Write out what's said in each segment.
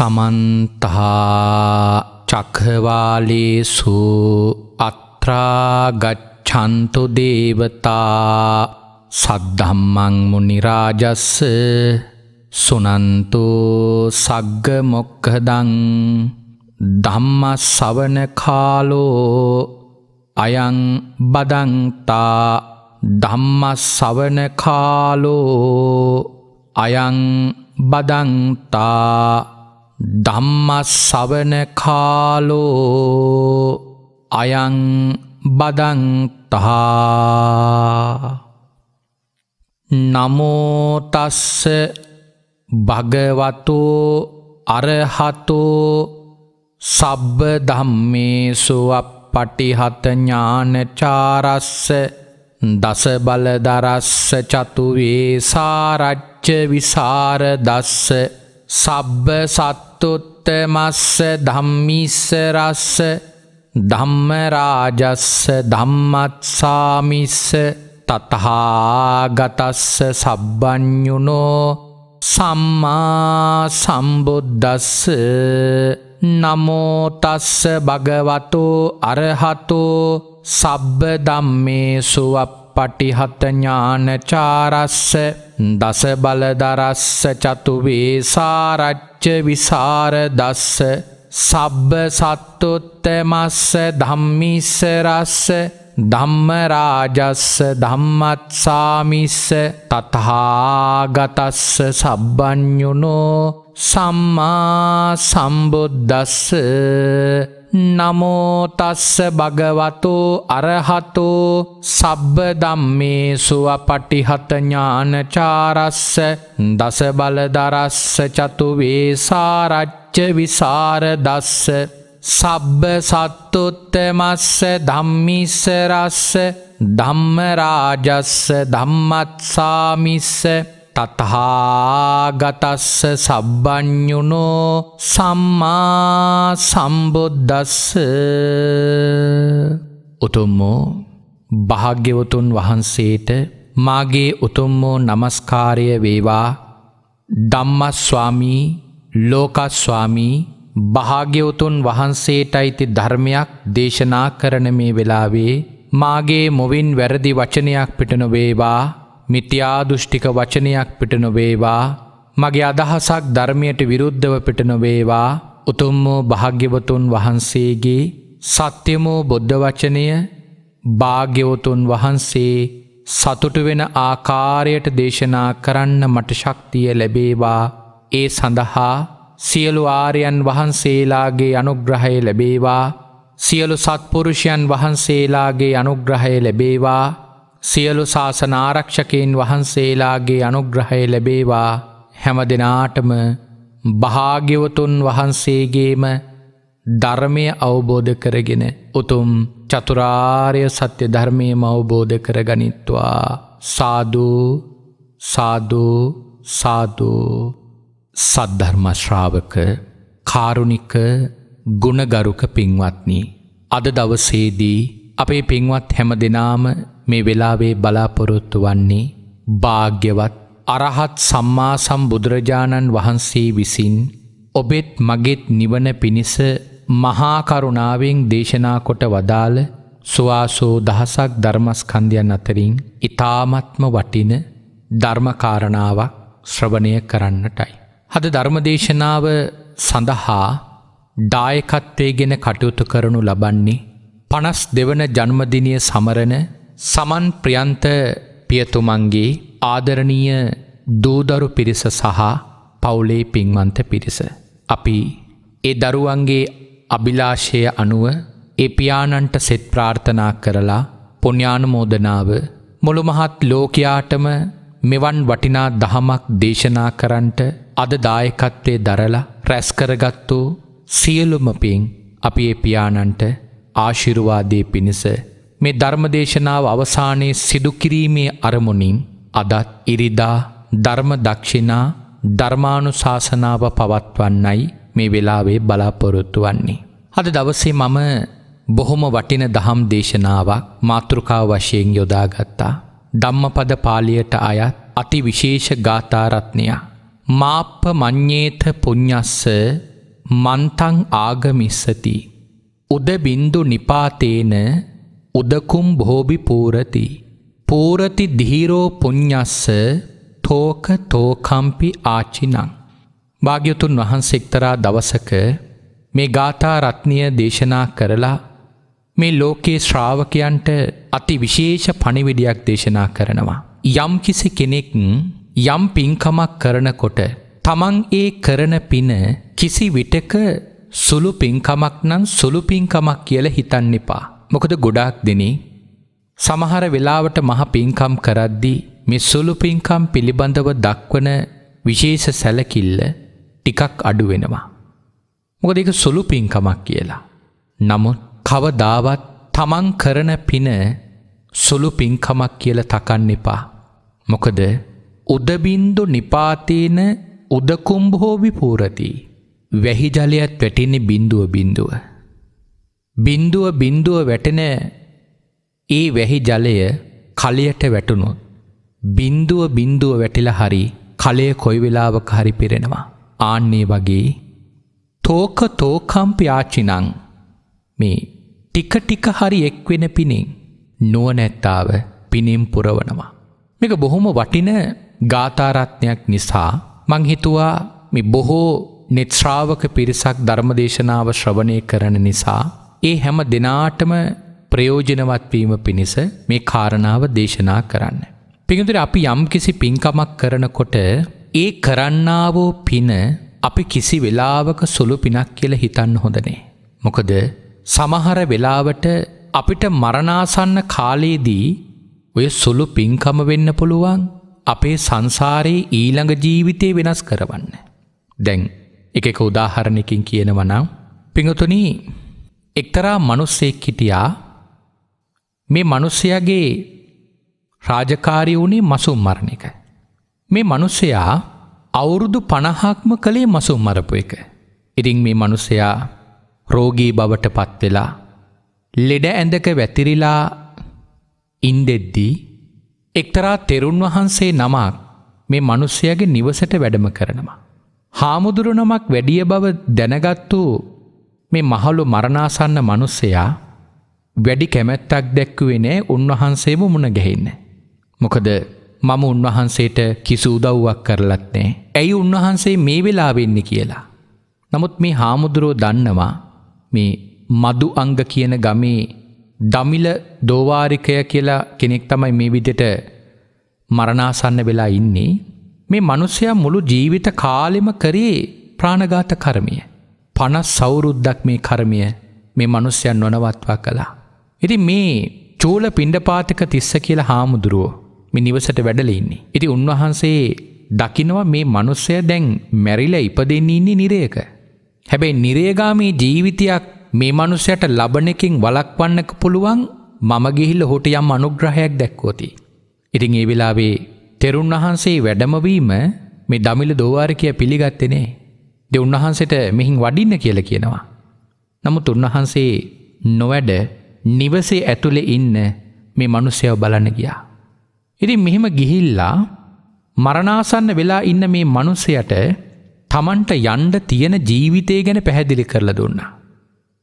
සමන්තහා චක්හවාලේසු අත්‍රාගච්ඡන්තු දේවතා සද්ධම්මං මුනිරාජස්ස සුනන්තු සග්ග මොක්කදං ධම්ම සවන කාලෝ අයං බදන්තා ධම්ම සවන කාලෝ අයං බදන්තා ධම්මස් සවන කාලෝ අයං බදන්තහා නමෝතස්ස භගවතෝ අරහතෝ සබ්බ ධම්මේසුව පටිහත ඥානචාරස්ස දස බලදරස්ස චතුවේ සාරච්ච විසාර දස්ස සබ්බ සත් අත්තුත්තමස්ස ධම්මිස්ස රස්ස ධම්මරාජස්ස ධම්මත්සාමිස්ස තතහාගතස්ස සබ්බ්ඥුනෝ සම්මා සම්බුද්ධස්ස නමෝතස්ස භගවතෝ අරහතෝ සබ්බ දම්මේ සුවප්පටිහත ඥානචාරස්ස දස බලදරස්ස චතු වේසාරච්ච විසාර දස්ස සබ්බ සත්තුත්තමස්ස ධම්මිස්සරස්ස ධම්මරාජස්ස ධම්මත්සාමිස්ස තතහාගතස්ස සබ්බ්ඥුනෝ සම්මා සම්බුද්දස්ස නමෝතස්ස භගවතෝ අරහතෝ සබ්බ දම්මේ සුවපටිහතඥානචාරස්ස දස බලදරස්ස චතුවේ සාරච්ච විසාර දස්ස සබ්බ සත්තුත්තමස්ස ධම්මිස්සරස්ස ධම්මරාජස්ස ධම්මත්සාමිස්ස තතහාගතස්ස සබ්බ්ඥුනෝ සම්මා සම්බුද්දස්ස උතුම්මෝ භාග්‍යවතුන් වහන්සේට මාගේ උතුම්මෝ නමස්කාරය වේවා ධම්මස්වාමී ලෝකස්වාමී භාග්‍යවතුන් වහන්සේට අයිති ධර්මයක් දේශනා කරන මේ වෙලාවේ මාගේ මොවින් වැරදි වචනයක් පිටනොවේවා මිත්‍යාදුෘෂ්ටික වචනයක් පිට නොවේවා මගේ අදහසක් ධර්මයට විරුද්ධව පිට නොවේවා උතුම්මෝ භාග්‍යවතුන් වහන්සේගේ සත්‍යමෝ බොද්ධ වචනය භාග්‍යවතුන් වහන්සේ සතුට වෙන ආකාරයට දේශනා කරන්න මට ශක්තිය ලැබේවා ඒ සඳහා සියලු ආරයන් වහන්සේලාගේ අනුග්‍රහය ලැබේවා සියලු සත්පුරුෂයන් වහන්සේලාගේ අනුග්‍රහය ලැබේවා සියලු ශාසනාරක්ෂකයෙන් වහන්සේලාගේ අනුග්‍රහය ලැබේවා හැම දෙනාටම භාග්‍යවතුන් වහන්සේගේම ධර්මය අවබෝධ කරගෙන උතුම් චතුරාර්ය සත්‍ය ධර්මය අවබෝධ කරගනිත්වා සාධූ සාධූ සාධූ සද්ධර්මශ්‍රාවක කාරුණික ගුණගරුක පින්වත්නි. අද දවසේදී අපේ පින්වත් හැම දෙනාම මේ වෙලාවේ බලාපොරොත්තු වන්නේ භාග්‍යවත් අරහත් සම්මා සම්බුදුරජාණන් වහන්සේ විසින් ඔබෙත් මගෙත් නිවන පිණිස මහාකරුණාවෙන් දේශනා කොට වදාළ ස්වාසෝ දහසක් ධර්මස්කන්ධයන් අතරින් ඉතාමත්ම වටින ධර්මකාරණාවක් ශ්‍රවණය කරන්නටයි. හද ධර්මදේශනාව සඳහා දායකත්වය ගෙන කටයුතු කරනු ලබන්නේ පනස් දෙවන ජන්මදිනය සමරණ සමන් ප්‍රියන්ත පියතුමන්ගේ ආදරණීය දූදරු පිරිස සහ පවුලේ පින්වන්ත පිරිස. අපි ඒ දරුවන්ගේ අභිලාශය අනුව ඒ පියාණන්ට සෙත් ප්‍රාර්ථනා කරලා පුණ්‍යානුමෝදනාව මුළු මහත් ලෝකයාටම මෙවන් වටිනා දහමක් දේශනා කරන්නට අද දායකත්වයේ දරලා රැස් කරගත්තු සියලුම පින් අපි ඒ පියාණන්ට ආශිර්වාදයේ පිණිස මේ ධර්මදේශනාව අවසානයේ සිදුකිරීමේ අරමුණින් අදත් ඉරිදා ධර්ම දක්ෂිනා ධර්මානු ශාසනාව පවත්වන්නයි මේ වෙලාවේ බලාපොරොත්තු වන්නේ. අද දවසේ මම බොහොම වටින දහම් දේශනාවක් මාතෘකා වශයෙන් යොදාගත්තා. ධම්මපද පාලියට අයත් අති විශේෂ ගාථාරත්නය. මාප්ප මං්්‍යේත පුඤ්ඥස්ස මන්තං ආගමිස්සති. උදබින්දු නිපාතේන උදකුම් භෝබි පූරති. පූරති දීරෝ පුං්ඥස්ස තෝක තෝකම්පි ආච්චිනං. භාග්‍යතුන් වහන්සෙක්තරා දවසක මේ ගාථා රත්නිය දේශනා කරලා මේ ලෝකයේ ශ්‍රාවකයන්ට අති විශේෂ පණිවිඩියක් දේශනා කරනවා. යම්කිසි කෙනෙක් යම් පින්කමක් කරනකොට තමන් ඒ කරන පින කිසි විටක සුළු පින්කමක් නම් සුළු පින්කමක් කියල හිතන්න එපා. මොකද ගොඩාක් දෙනේ සමහර වෙලාවට මහ පින්කම් කරද්දි මේ සුළු පින්කම් පිළිබඳව දක්වන විශේෂ සැලකිල්ල ටිකක් අඩු වෙනවා. මොකද ඒක සුළු පින්කමක් කියලා. නමුත් කවදාවත් තමන් කරන පින සුළු පින්කමක් කියල තකන්න එපා. මොකද උදබින්දු නිපාතේන උදකුම්භෝ විපූරති. වැහිජලයත් වැටින්නේ බින්දුව බින්දුව. බින්දුව බින්දුව වැටෙන ඒ වැහි ජලය කලියට වැටුණු. බින්දුව බින්දුව වැටිලා හරි කලය කොයි වෙලාවක හරි පිරෙනවා. ආන්නේ වගේ තෝක තෝකම්පයාචිනං මේ ටික ටික හරි එක්වෙන පිණින් නුවනැත්තාව පිනිම් පුරවනවා. මේක බොහොම වටින ගාථාරත්නයක් නිසා මංහිතුවා මේ බොහෝ නෙත්ශ්‍රාවක පිරිසක් ධර්මදේශනාව ශ්‍රවණය කරන නිසා ඒ හැම දෙනාටම ප්‍රයෝජනවත්වීම පිණිස මේ කාරණාව දේශනා කරන්න. පිඟතුර අපි යම් කිසි පින්කමක් කරනකොට ඒ කරන්නාවෝ පින අපි කිසි වෙලාවක සුළු පිනක් කියල හිතන්න හොඳනේ. මොකද සමහර වෙලාවට අපිට මරණාසන්න කාලයේදී ඔය සුළු පින්කම වෙන්න පුළුවන් අපේ සංසාරයේ ඊළඟ ජීවිතය වෙනස් කරවන්න. දැන් එක එක උදාහරණකින් කියනවනම් පිඟතුනී එක්තරා මනුස්සෙක් හිටියා මේ මනුස්සයගේ රාජකාරී වුණේ මසුම් මරණ එක. මේ මනුස්සයා අවුරුදු පණහාක්ම කළේ මසුම් මරපු එක. ඉරිං මේ මනුස්සයා රෝගී බවට පත්වෙලා ලෙඩ ඇඳක වැතිරිලා ඉන්දෙද්දී එක්තරා තෙරුන් වහන්සේ නමක් මේ මනුස්සයගේ නිවසට වැඩම කරනවා. හාමුදුරුනමක් වැඩිය බව දැනගත්තු මේ මහලු මරණාසන්න මිනිස්සයා වැඩි කැමැත්තක් දැක්කුවේ නෑ උන්වහන්සේම මුණ ගැහින්න. මොකද මම උන්වහන්සේට කිසි උදව්වක් කරලත් නෑ. ඇයි උන්වහන්සේ මේ වෙලා වෙන්නේ කියලා. නමුත් මේ හාමුදුරුවෝ දන්නවා මේ මදු අංග කියන ගමේ දමිල දෝවාරිකය කියලා කෙනෙක් තමයි මේ විදිහට මරණාසන්න වෙලා ඉන්නේ. මේ මිනිසයා මුළු ජීවිත කාලෙම කරේ ප්‍රාණඝාත කර්මය. පනස් සෞරුද්දක් මේ කර්මිය මේ මනුස්්‍යයන් නොනවත්වා කළා. ඉති මේ චූල පිණ්ඩපාතික තිස්ස කියලා හාමුදුරුවෝ මේ නිවසට වැඩලඉන්නේ. ඉති උන්වහන්සේ දකිනවා මේ මනුස්සය දැන් මැරිල ඉපදෙන්නේ ඉන්නේ නිරයක. හැබැයි නිරේගාමී ජීවිතයක් මේ මනුස්සයට ලබනකින් වලක්වන්නක පුළුවන් මම ගිහිල්ල හොට යම් අනුග්‍රහයක් දැක්වෝති. ඉතින් ඒ වෙලාවේ තෙරුන් වහන්සේ වැඩමවීම මේ දමිල දෝවාරකය පිළිගත්තනේ. ද උන්වහන්සට මෙහින් වඩින්න කියල කියනවා. නමුත් උන්වහන්සේ නොවැඩ නිවසේ ඇතුළෙ ඉන්න මේ මනුස්සයව බලන්න ගියා. ඉරි මෙහෙම ගිහිල්ලා මරණාසන්න වෙලා ඉන්න මේ මනුස්සයට තමන්ට යන්ඩ තියෙන ජීවිතය ගැන පැහැදිලි කරලා දුන්න.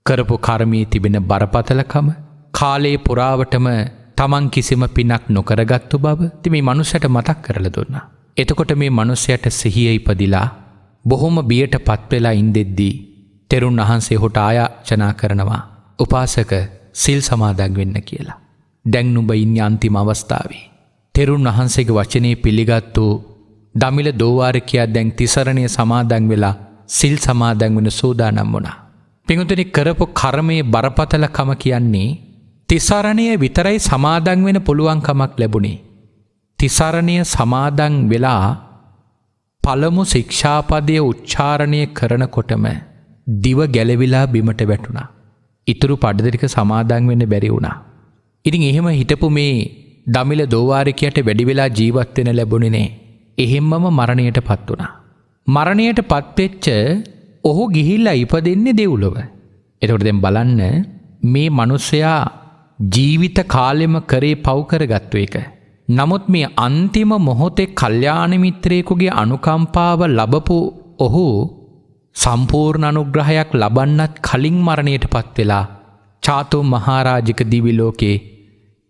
කරපු කර්මී තිබෙන බරපතලකම කාලයේ පුරාවටම තමන් කිසිම පිනක් නොකරගත්තු බව ති මේ මනුසට මතක් කරල දුන්න. එතකොට මේ මනුස්සයට සිහිය ඉපදිලා බොහොම බියට පත්වෙලා ඉන්දෙද්දී තෙරුන් වහන්සේ හොට ආයාචනා කරනවා උපාසක සිල් සමාදන් වෙන්න කියලා. දැන් නුඹ ඉන්න අන්තිම අවස්ථාවේ. තෙරුන් වහන්සේගේ වචනය පිළිගත් වූ දමිල දෝවාරකයා දැන් තිසරණය සමාදන් වෙලා සිල් සමාදන් වෙන සූදානම් වුණා. පිඟුතුනි කරපු කර්මයේ බරපතලකම කියන්නේ තිසරණය විතරයි සමාදන් වෙන පුළුවන්කමක් ලැබුණේ. තිසරණය සමාදන් වෙලා පළමු ශික්ෂාපදය උච්චාරණය කරනකොටම දිව ගැලවිලා බිමට වැටුණා. ඉතුරු පඩදරික සමාදන් වෙන්න බැරි වුණා. ඉතින් එහෙම හිටපු මේ දමිල දෝවාරිකයට වැඩිවෙලා ජීවත්වෙන ලැබුණිනේ. එහෙම්මම මරණයට පත් වුණා. මරණයට පත්වෙච්ච ඔහු ගිහිල්ලා ඉපදෙන්නේ දෙව්ලොව. එතකොට දැන් බලන්න මේ මනුස්සයා ජීවිත කාලෙම කරේ පව් කරගත්තු එක. නමුත් මේ අන්තිම මොහොතේ කල්්‍යාන මිත්‍රයෙකුගේ අනුකම්පාව ලබපු ඔහු සම්පූර්ණ අනුග්‍රහයක් ලබන්නත් කලින් මරණයට පත්වෙලා චාතෝ මහාරාජික දිවිලෝකේ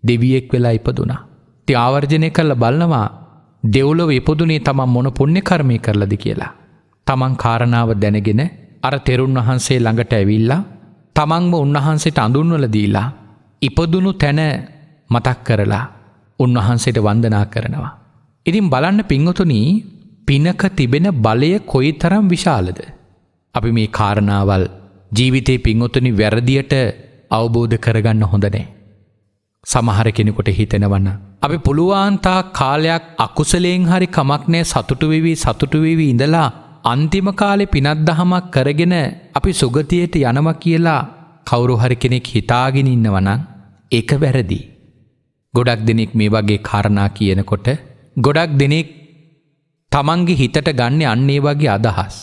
දෙවියෙක් වෙලා ඉපදුනා. ති ආවර්ජනය කරල බලනවා දෙව්ලොව ඉපදුනේ තමන් මොන පුුණ්‍ය කර්මය කරලද කියලා. තමන් කාරණාව දැනගෙන අර තෙරුන් වහන්සේ ළඟට ඇවිල්ලා තමන්ම උන්වහන්සේට අඳුන්වල දීලා ඉපදුණු තැන මතක් කරලා උන්වහන්සේට වන්දනා කරනවා. ඉතින් බලන්න පිංහතුනී පිනක තිබෙන බලය කොයි තරම් විශාලද. අපි මේ කාරණාවල් ජීවිතයේ පිංහොතුනි වැරදියට අවබෝධ කරගන්න හොඳනේ. සමහර කෙනෙකොට හිතෙනවන්න. අපි පුළුවන්තා කාලයක් අකුසලයෙන් හරි කමක්නෑ සතුටුවෙවී සතුටුවෙවී ඉඳලා අන්තිම කාලෙ පිනත් දහමක් කරගෙන අපි සුගතියට යනව කියලා කවුරු හරි කෙනෙක් හිතාගෙන ඉන්නවනං ඒක වැරදිී. ගොඩක් දෙනෙක් මේ වගේ කාරණා කියනකොට ගොඩක් දෙනෙක් තමන්ගේ හිතට ගන්න අන්නේ වගේ අදහස්.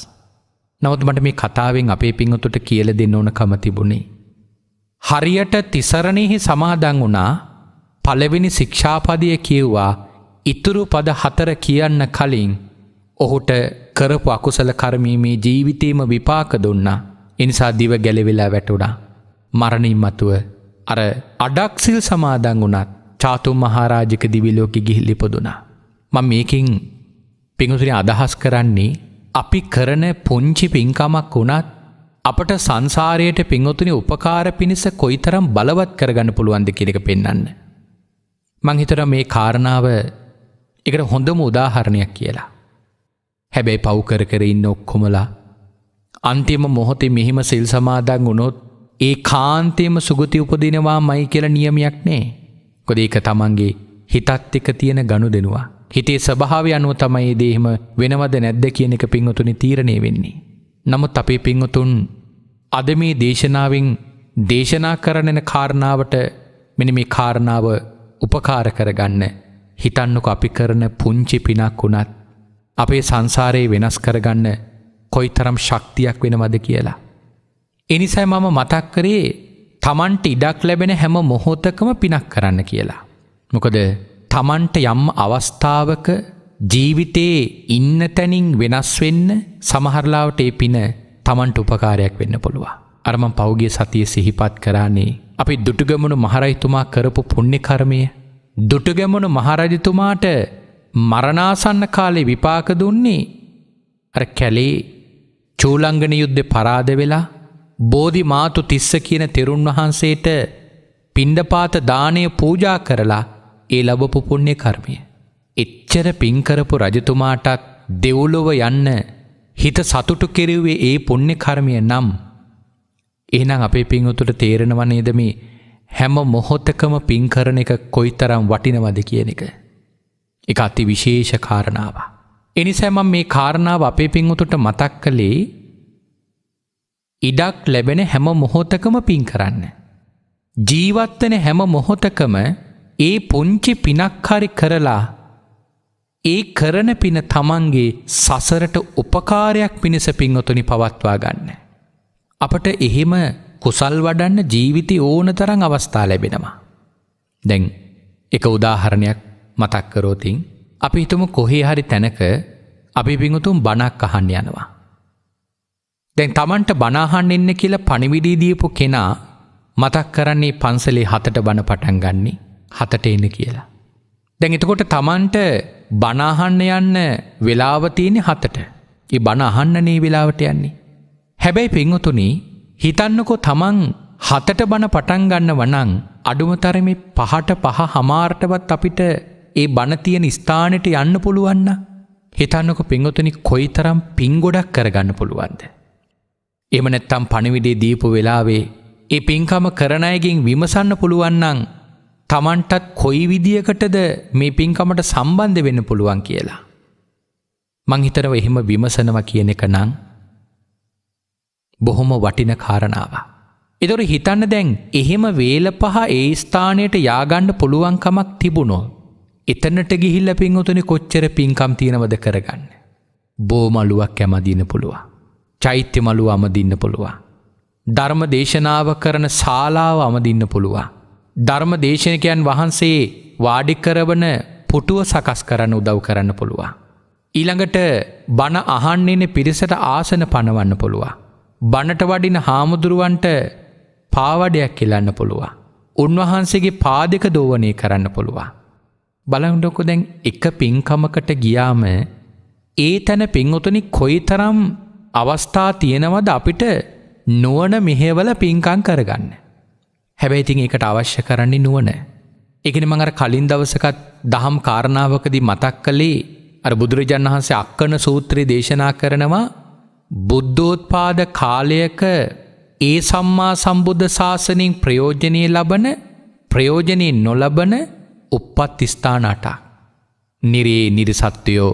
නවත් මට මේ කතාවෙන් අපේ පිංහතුට කියල දෙන්න ඕන කමතිබුණේ. හරියට තිසරණයෙහි සමාදං වුණා පලවෙනි ශික්ෂාපදය කියව්වා ඉතුරු පද හතර කියන්න කලින් ඔහුට කරපු අකුසල කරමීමේ ජීවිතේම විපාක දුන්නා එනිසා දිව ගැලවෙලා වැටුඩා මරණින් මතුව අර අඩක්සිල් සමාදං වුණත් චාතුම් මහාරාජික දිවිලෝකෙ ගිහිල් ඉපදුනා. මං මේකින් පිඟුතුරි අදහස් කරන්නේ අපි කරන පුංචි පින්කමක් වුණත් අපට සංසාරයට පිංහොතුනි උපකාර පිණිස කොයිතරම් බලවත් කරගන්න පුළුවන්ද කිරක පෙන්න්න. මංහිතර මේ කාරණාව එකට හොඳම උදාහරණයක් කියලා. හැබැයි පව්කර කර ඉන්න ඔක්කොමලා අන්තිම මොහොතේ මෙහිම සිල් සමාදන් වුණොත් ඒ කාන්තේම සුගති උපදිනවා මයි කියල නියමයක් නේ. කොද ඒක තමන්ගේ හිතත් එක තියෙන ගණු දෙනවා. හිතේ ස්වභාවය අනුව තමයි දේහෙම වෙනවද නැද්ද කියන එක පින්වතුනි තීරණය වෙන්නේ. නමුත් අපේ පින්වතුන් අද මේ දේශනාවෙන් දේශනා කරනෙන කාරණාවට මෙන මේ කාරණාව උපකාර කරගන්න හිතන්නක අපි කරන පුංචි පිනක් වුණත් අපේ සංසාරයේ වෙනස් කරගන්න කොයි තරම් ශක්තියක් වෙනවද කියලා. එනිසයි මම මතක් කරේ තමන්ට ඉඩක් ලැබෙන හැම මොහොතකම පිනක් කරන්න කියලා. මොකද තමන්ට යම් අවස්ථාවක ජීවිතයේ ඉන්න තැනින් වෙනස් වෙන්න සමහරලාවට ඒ පින තමන්ට උපකාරයක් වෙන්න පුළුවන්. අරමන් පෞගිය සතිය සිහිපත් කරන්නේ. අපි දුටුගමනු මහරයිතුමා කරපු පුුණ්‍ය කරමය. දුටුගැමුණු මහරජතුමාට මරණාසන්න කාලේ විපාක දුන්නේ. අර කැලේ චූලංගන යුද්ධ පරාද වෙලා බෝධි මාතු තිස්ස කියන තෙරුන් වහන්සේට පිණ්ඩපාත දානය පූජා කරලා ඒ ලබපු පුුණ්‍ය කර්මය. එච්චර පින්කරපු රජතුමාටත් දෙව්ලොව යන්න හිත සතුටු කෙරෙවේ ඒ පුුණ්‍ය කර්මය නම්. එහනම් අපේ පින්වතුට තේරෙනවනේද මේ හැම මොහොත්තකම පින්කරන එක කොයි තරම් වටිනවද කියන එක. එක අති විශේෂ කාරණාව. එනිසෑමම් මේ කාරණාව අපේ පින්වතුට මතක් කළේ ඉඩක් ලැබෙන හැම මොහොතකම පින් කරන්න. ජීවත්වන හැම මොහොතකම ඒ පුංචි පිනක්හරි කරලා ඒ කරන පින තමන්ගේ සසරට උපකාරයක් පිණිස පින්වතුනි පවත්වා ගන්න. අපට එහෙම කුසල් වඩන්න ජීවිතය ඕන තරං අවස්ථා ලැබෙනවා. දැන් එක උදාහරණයක් මතක්කරෝතින් අපි හිතුම කොහේ හරි තැනක අපි පිඟුතුම් බණක් අහන්න යනවා. දැන් තමන්ට බනාහන් එන්න කියලා පණිවිඩී දීපු කෙනා මතක් කරන්නේ පන්සලේ හතට බණ පටන් ගන්නේ හතට එන්න කියලා. දැන් එතකොට තමන්ට බනාහන්න යන්න වෙලාවතියනෙ හතට ඒ බණහන්නනේ වෙලාවට යන්නේ. හැබැයි පෙංවතුනි හිතන්නකෝ තමන් හතට බණ පටන් ගන්න වනං අඩුමතරම පහට පහ හමාර්ටවත් අපිට ඒ බණතියන ස්ථානයට යන්න පුළුවන්න හිතන්නක පින්ගොතනි කොයි තරම් පින්ගොඩක් කරගන්න පුළුවන්ද. එමනැත්තම් පණවිඩේ දීපු වෙලාවේ ඒ පින්කම කරණයගෙන් විමසන්න පුළුවන්නං තමන්ටත් කොයි විදියකටද මේ පින්කමට සම්බන්ධ වෙන්න පුළුවන් කියලා. මංහිතරව එහෙම විමසනව කියන එක නං බොහොම වටින කාරණාව. එදොර හිතන්න දැන් එහෙම වේල පහ ඒ ස්ථානයට යාගණ්ඩ පුළුවන්කමක් තිබුණෝ. එතනට ගිහිල්ල පින්වතුනි කොච්චර පින්කම් තියෙනවද කරගන්න. බෝමලුවක් කැමදින පුළුවන්. චෛත්‍ය මළුව අමදින්න පුළුවන්. ධර්ම දේශනාව කරන ශාලාව අමදින්න පුළුවන්. ධර්ම දේශනකයන් වහන්සේ වාඩිකරවන පුටුව සකස් කරන්න උදව් කරන්න පුළුවන්. ඊළඟට බණ අහන්නෙන පිරිසට ආසන පණවන්න පුළුවන්. බණට වඩින හාමුදුරුවන්ට පාවඩයක් කෙලන්න පුළුවන්. උන්වහන්සේගේ පාදක දෝවනය කරන්න පුළුවන්. බලහුඩොකු දැන් එක පින්කමකට ගියාම ඒ තැන පින්වතුනි කොයි තරම් අවස්ථා තියෙනවද අපිට නුවන මෙහෙවල පින්කං කරගන්න. හැබැයිතින් එකට අවශ්‍ය කරන්නේ නුවන. එකෙන මඟර කලින් දවසකත් දහම් කාරණාවකදි මතක් කළේ අර බුදුරජන් වහන්සේ අක්කන සූත්‍රයේ දේශනා කරනවා බුද්ධෝත්පාද කාලයක ඒ සම්මා සම්බුද්ධ ශාසනින් ප්‍රයෝජනය ලබන ප්‍රයෝජනය නොලබන උප්පත් ස්ථානටා. නිරේ නිරිසත්වයෝ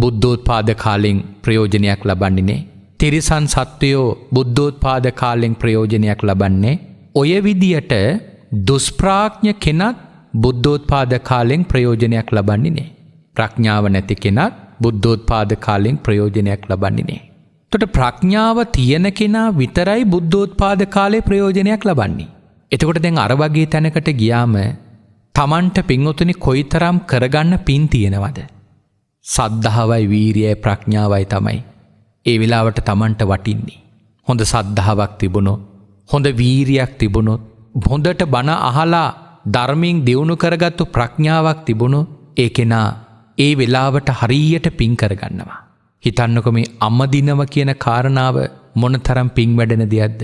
බුද්ධෝත්පාද කාලෙෙන් ප්‍රයෝජනයක් ලබන්නිනේ. තිරිසන් සත්වයෝ බුද්ධෝත්පාද කාලෙෙන් ප්‍රයෝජනයක් ලබන්නේ. ඔය විදියට දුස්ප්‍රාඥ කෙනත් බුද්ධෝත්පාද කාලෙෙන් ප්‍රයෝජනයක් ලබන්නේ නේ. ප්‍රඥාව නැති කෙනත් බුද්ධෝත්පාද කාලෙෙන් ප්‍රයෝජනයක් ලබන්නේ නේ. තොට ප්‍රඥාව තියෙන කෙනා විතරයි බුද්ධෝත්පාද කාලේ ප්‍රයෝජනයක් ලබන්නේ. එතකොට දැන් අරවගේ තැනකට ගියාම තමන්ට පින්වතුනි කොයිතරම් කරගන්න පින් තියෙනවද. සද්ධාවයි වීරියය ප්‍රඥාවයි තමයි. ඒ වෙලාවට තමන්ට වටින්නේ. හොඳ සද්ධාවක් තිබුණො. හොඳ වීරයක් තිබුණොත් හොඳට බණ අහලා ධර්මයෙන් දෙවුණු කරගත්තු ප්‍රඥාවක් තිබුණු ඒ කෙනා ඒ වෙලාවට හරීයට පින් කරගන්නවා. හිතන්නක මේ අම්මදිනව කියන කාරණාව මොන තරම් පින් වැඩෙන දෙයක්ද.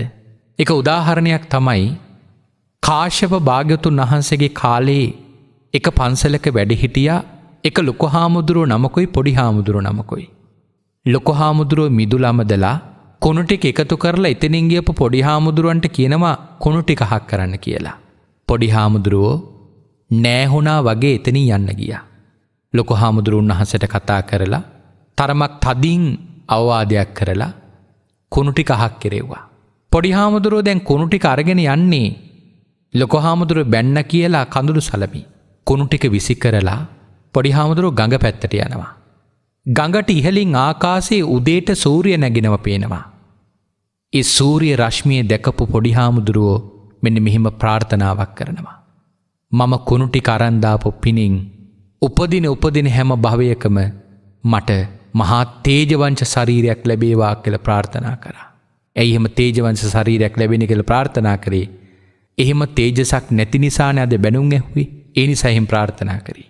එක උදාහරණයක් තමයි කාශ්‍යප භාග්‍යතුන් වහන්සේගේ කාලයේ එක පන්සලක වැඩිහිටියා එක ලොකු හාමුදුරුව නමකුයි පොඩි හාමුදුරුව නමකුයි. ලොකො හාමුදුරුව මිදුලමදලා කොනුටික එකතු කරලා එතනින්ගේපු පොඩි හාමුදුරුවන්ට කියනවා කොනුටික හක් කරන්න කියලා. පොඩි හාමුදුරුවෝ නෑහොනා වගේ එතනින් යන්න ගිය. ලොකො හාමුදුරුවන් වහසට කතා කරලා තරමක් තදින් අවවාදයක් කරලා කොනුටික හක් කෙරෙව්වා. පොඩි හාමුදුරුවෝ දැන් කොනුටික අරගෙන යන්නේ ලොකො හාමුදුරුව බැන්න කියලා කඳුළු සලමි. කොනුටික විසි කරලා පොඩි හාමුදුරුව ගඟ පැත්තට යනවා. ගඟට ඉහලින් ආකාසේ උදේට සූරිය නැගෙනව පේනවා. ඒ සූරිය රශ්මිය දැකපු පොඩිහාමුදුරුවෝ මෙන්න මෙහෙම ප්‍රාර්ථනාවක් කරනවා. මම කුණුටි කරන්දාපු පිනින් උපදින උපදින හැම භවයකම මට මහා තේජවංච ශරීරයක් ලැබේවා කියල ප්‍රාර්ථනා කරා. ඇයි එහෙම තේජවංශ ශරීරයක් ලැබෙන කියල ප්‍රාර්ථනා කරේ. එහෙම තේජසක් නැති නිසාන අද බැනුම් ඇහුවේ ඒනි සහිම් ප්‍රාර්ථනා කරේ.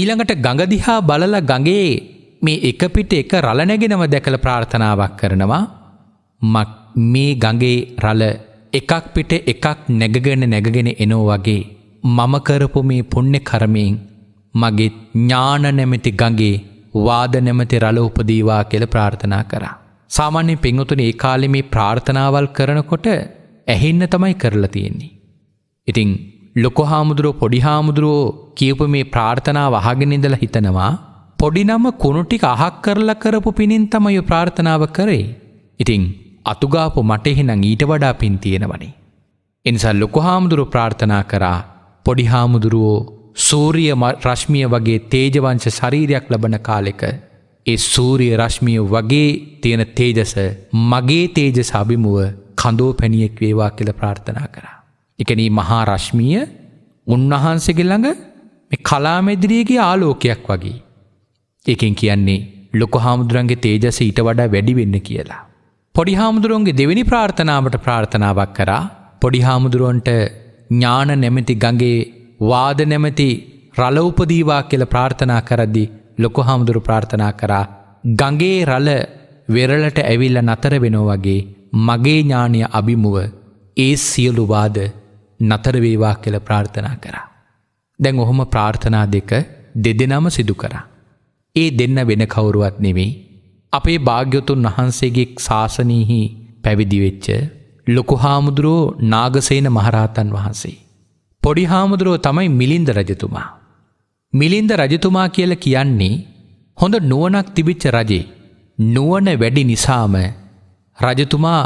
ඊළඟට ගඟදිහා බලල ගඟේ මේ එක පිට එක රල නැගෙනව දැකළ ප්‍රාර්ථනාවක් කරනවා මක් මේ ගඟේ රල එකක් පිට එකක් නැගගෙන නැගගෙන එනෝ වගේ මම කරපු මේ පුණ්‍ය කර්මයෙන් මගේ ඥාන නැමැති ගඟේ වාද නැමැති රල උපදීවා කියලා ප්‍රාර්ථනා කරා. සාමාන්‍ය පින්වතුනි ඒ කාලේ මේ ප්‍රාර්ථනාවල් කරනකොට ඇහෙන්න තමයි කරලා තියෙන්නේ. ඉතින් ලොකු හාමුදුරුවෝ පොඩි හාමුදුරුවෝ කියපු මේ ප්‍රාර්ථනාව අහගෙන ඉඳලා හිතනවා පොඩිනම කුණුටික අහක් කරලා කරපු පිණින් තමයි ප්‍රාර්ථනාව කරේ. ඉතිං අතුගාපු මට එහෙනම් ඊට වඩා පින් තියෙනවනේ. එනිසා ලොකු හාමුදුරු ප්‍රාර්ථනා කරා පොඩි හාමුදුරුවෝ සූරිය රශ්මිය වගේ තේජවංශ ශරීරයක් ලබන කාලෙක ඒ සූරිය රශ්මිය වගේ තියෙන තේජස මගේ තේජස අභිමුව කඳෝ පැණියෙක් වේවා කියල ප්‍රාර්ථනා කරා. එකනී මහා රශ්මිය උන්වහන්සේගෙ ළඟ කලාමෙදිරියගේ ආලෝකයක් වගේ ඒකෙන් කියන්නේ ලොක හාමුදුරන්ගේ තේජස ඊට වඩා වැඩි වෙන්න කියලා. පොඩි හාමුදුරුවන්ගේ දෙවෙනි ප්‍රාර්ථනාවට ප්‍රාර්ථනාවක් කරා පොඩි හාමුදුරුවන්ට ඥාන නැමැති ගඟේ වාද නැමැති රල උපදීවා කියල ප්‍රාර්ථනා කරද්දි ලොක හාමුදුරු ප්‍රාර්ථනා කරා ගඟේ රල වෙරලට ඇවිල්ල නතර වෙනෝ වගේ මගේ ඥානය අභිමුව ඒ සියලු වාද නතරවේවා කියල ප්‍රාර්ථනා කරා. දැන් ඔහොම ප්‍රාර්ථනා දෙක දෙදෙනම සිදු කරා. ඒ දෙන්න වෙන කවුරුවත් නෙවෙයි. අපේ භාග්‍යොතුන් වහන්සේගේ ශාසනීහි පැවිදිවෙච්ච ලොකු හාමුදුරුවෝ නාගසේන මහරහතන් වහන්සේ. පොඩි හාමුදුරුවෝ තමයි මිලින්ද රජතුමා. මිලින්ද රජතුමා කියල කියන්නේ හොඳ නුවනක් තිබිච්ච රජේ. නුවන වැඩි නිසාම රජතුමා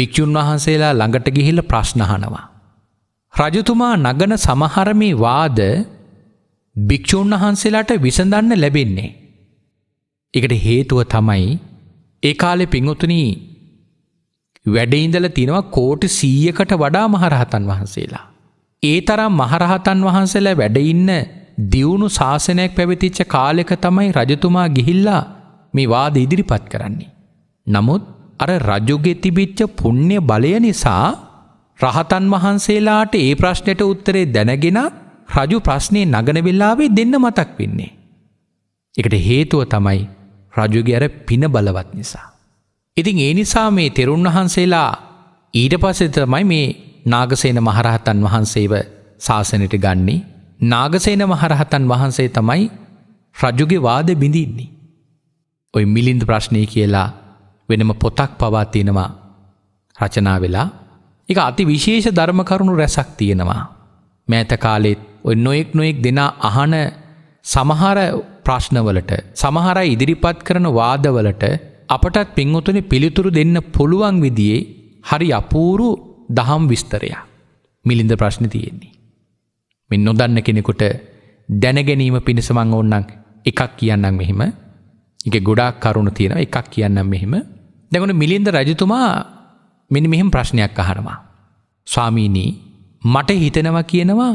භික්‍ෂූන් වහන්සේලා ළඟට ගිහිල ප්‍රශ්නහනවා. රජතුමා නගන සමහරමේ වාද භික්‍ෂූන් වහන්සේලාට විසඳන්න ලැබෙන්නේ. එකට හේතුව තමයි ඒ කාලෙ පිංවතුනී වැඩඉඳල තිනවා කෝටි සීයකට වඩා මහරහතන් වහන්සේලා. ඒ තරම් මහරහතන් වහන්සේලා වැඩඉන්න දියුණු ශාසනයක් පැවිතිච්ච කාලෙක තමයි රජතුමා ගිහිල්ලා මේ වාද ඉදිරිපත් කරන්නේ. නමුත් අර රජුගෙ තිබිච්ච පුණ්‍ය බලය නිසා රහතන් වහන්සේලාට ඒ ප්‍රශ්නයට උත්තරේ දැනගෙන රජු ප්‍රශ්නය නගන වෙලාවේ දෙන්න මතක් වෙන්නේ. එකට හේතුව තමයි රජුගේ අර පින බලවත් නිසා. ඉතින් ඒ නිසා මේ තෙරුන් වහන්සේලා ඊට පස්සේ තමයි මේ නාගසේන මහරහතන් වහන්සේව ශාසනයට ගන්නේ. නාගසේන මහරහතන් වහන්සේ තමයි රජුගේ වාද බිඳින්නේ. ඔය මිලින්ද ප්‍රශ්නය කියලා වෙනම පොතක් පවා තියෙනවා රචනා වෙලා එක අති විශේෂ ධර්මකරුණු රැසක් තියෙනවා. මෑත කාලෙත් ඔය නොයෙක් නොයෙක් දෙනා අහන සමහර ප්‍රශ්නවලට සමහර ඉදිරිපත් කරන වාදවලට අපටත් පින්වතුනි පිළිතුරු දෙන්න පුළුවන් විදියේ හරි අපූරු දහම් විස්තරයා මිලින්ද ප්‍රශ්න තියෙන්නේ. මෙන් නොදන්න කෙනෙකුට දැනගැනීම පිණිසමං ඔන්නන් එකක් කියන්නම් මෙහිම එක ගොඩාක් කරුණු තියෙන එකක් කියන්නම් මෙහිම දැගුණ මිලින්ද රජතුමා මෙනි මෙහිම ප්‍රශ්නයක් අහනවා. ස්වාමීනී මට හිතෙනවා කියනවා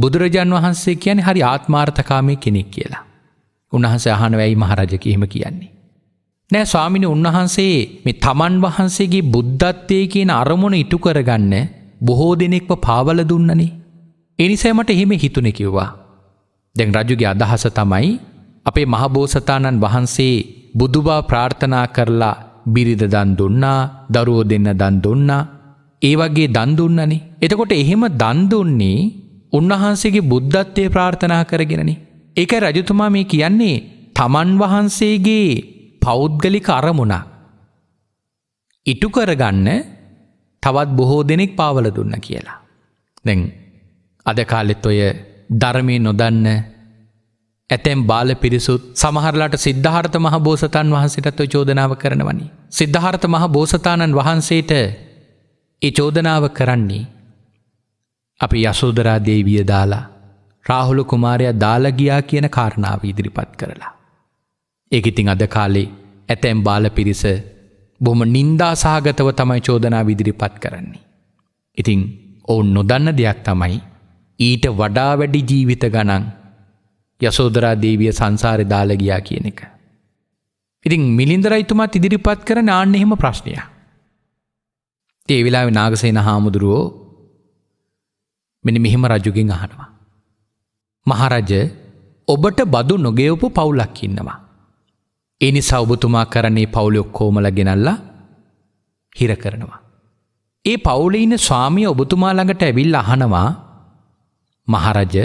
බුදුරජාන් වහන්සේ කියන්නේ හරි ආත්මාර්ථකාමය කෙනෙක් කියලා. උන්වහන්ස අහන වැයි මහරජ කිහිම කියන්නේ. නෑ ස්වාමිනි උන්වහන්සේ මේ තමන් වහන්සේගේ බුද්ධත්වය කියන අරමුණ ඉටු කරගන්න බොහෝ දෙනෙක්ව පාවල දුන්නනේ. එනිසෑමට එහෙම හිතුනෙ කිව්වා. දැන් රජුගේ අදහස තමයි අපේ මහබෝසතාණන් වහන්සේ බුදුබා ප්‍රාර්ථනා කරලා බිරිද දන් දුන්නා දරුවෝ දෙන්න දන් දුන්නා ඒ වගේ දන් දුන්නනේ. එතකොට එහෙම දන් දුන්නේ උන්වහන්සේගේ බුද්ධත්වය ප්‍රාර්ථනා කරගෙනනි. එක රජතුමා මේ කියන්නේ තමන් වහන්සේගේ පෞද්ගලික අරමුණ. ඉටු කරගන්න තවත් බොහෝ දෙනෙක් පාවල දුන්න කියලා. දැන් අද කාලෙත් ඔය ධර්මය නොදන්න ඇතැම් බාල පිරිසුත් සමහරලාට සිද්ධාර්ථ මහ බෝසතන් වහන්සිටත්ව චෝදනාව කරනවනි. සිද්ධාර්ථ මහ බෝසතාණන් වහන්සේට ඒ චෝදනාව කරන්නේ අපි යසෝදරා දේවිය දාලා රාහුල කුමාරයා දාලගියා කියන කාරණාව ඉදිරිපත් කරලා. ඒඉතිං අද කාලේ ඇතැම් බාල පිරිස බොහොම නින්දා සහගතව තමයි චෝදනා විදිරිපත් කරන්නේ. ඉතිං ඔවුන් නොදන්න දෙයක් තමයි ඊට වඩා වැඩි ජීවිත ගණන් යසෝදරා දේවිය සංසාරය දාලගියා කියන එක. ඉතිං මිලින්දරයිතුමත් ඉදිරිපත් කර නාන්න එහෙම ප්‍රශ්නය. ඒ වෙලා විනාගසේන හාමුදුරුවෝ මෙනි මෙහෙම රජුගෙන් අහනවා. මහරජ ඔබට බදු නොගෙවපු පවුලක් ඉන්නවා. එනි සෞබතුමා කරන්නේ පවුලොක් කෝමල ගෙනල්ලා හිර කරනවා. ඒ පවුලඉන්න ස්වාමිය ඔබතුමා ළඟට ඇවිල් අහනවා මහරජ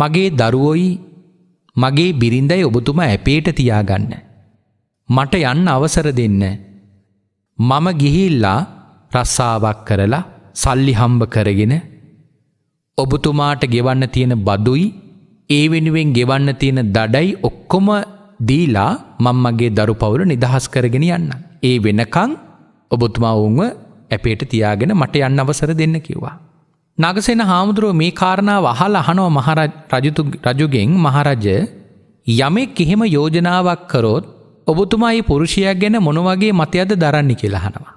මගේ දරුවොයි මගේ බිරිඳයි ඔබතුමා ඇපේට තියාගන්න. මට යන්න අවසර දෙන්න. මම ගිහිල්ලා රස්සාවක් කරලා සල්ලි හම්බ කරගෙන ඔබතුමාට ගෙවන්න තියෙන බදුයි ඒ වෙනුවෙන් ගෙවන්න තියෙන දඩයි ඔක්කොම දීලා මම්මගේ දරු පවුල නිදහස් කරගෙන යන්න. ඒ වෙනකං ඔබොතුමා ඔවුන්ව ඇපේට තියාගෙන මට යන්න අවසර දෙන්න කිව්වා. නගසෙන හාමුදුරුව මේ කාරණාව අහල් අහනෝ රජුගෙන් මහරජ යමෙක් එහෙම යෝජනාවක් කරොත් ඔබතුමායි පුරුෂයක් ගැන මොනවගේ මතයද දරන්න කියලහනවා.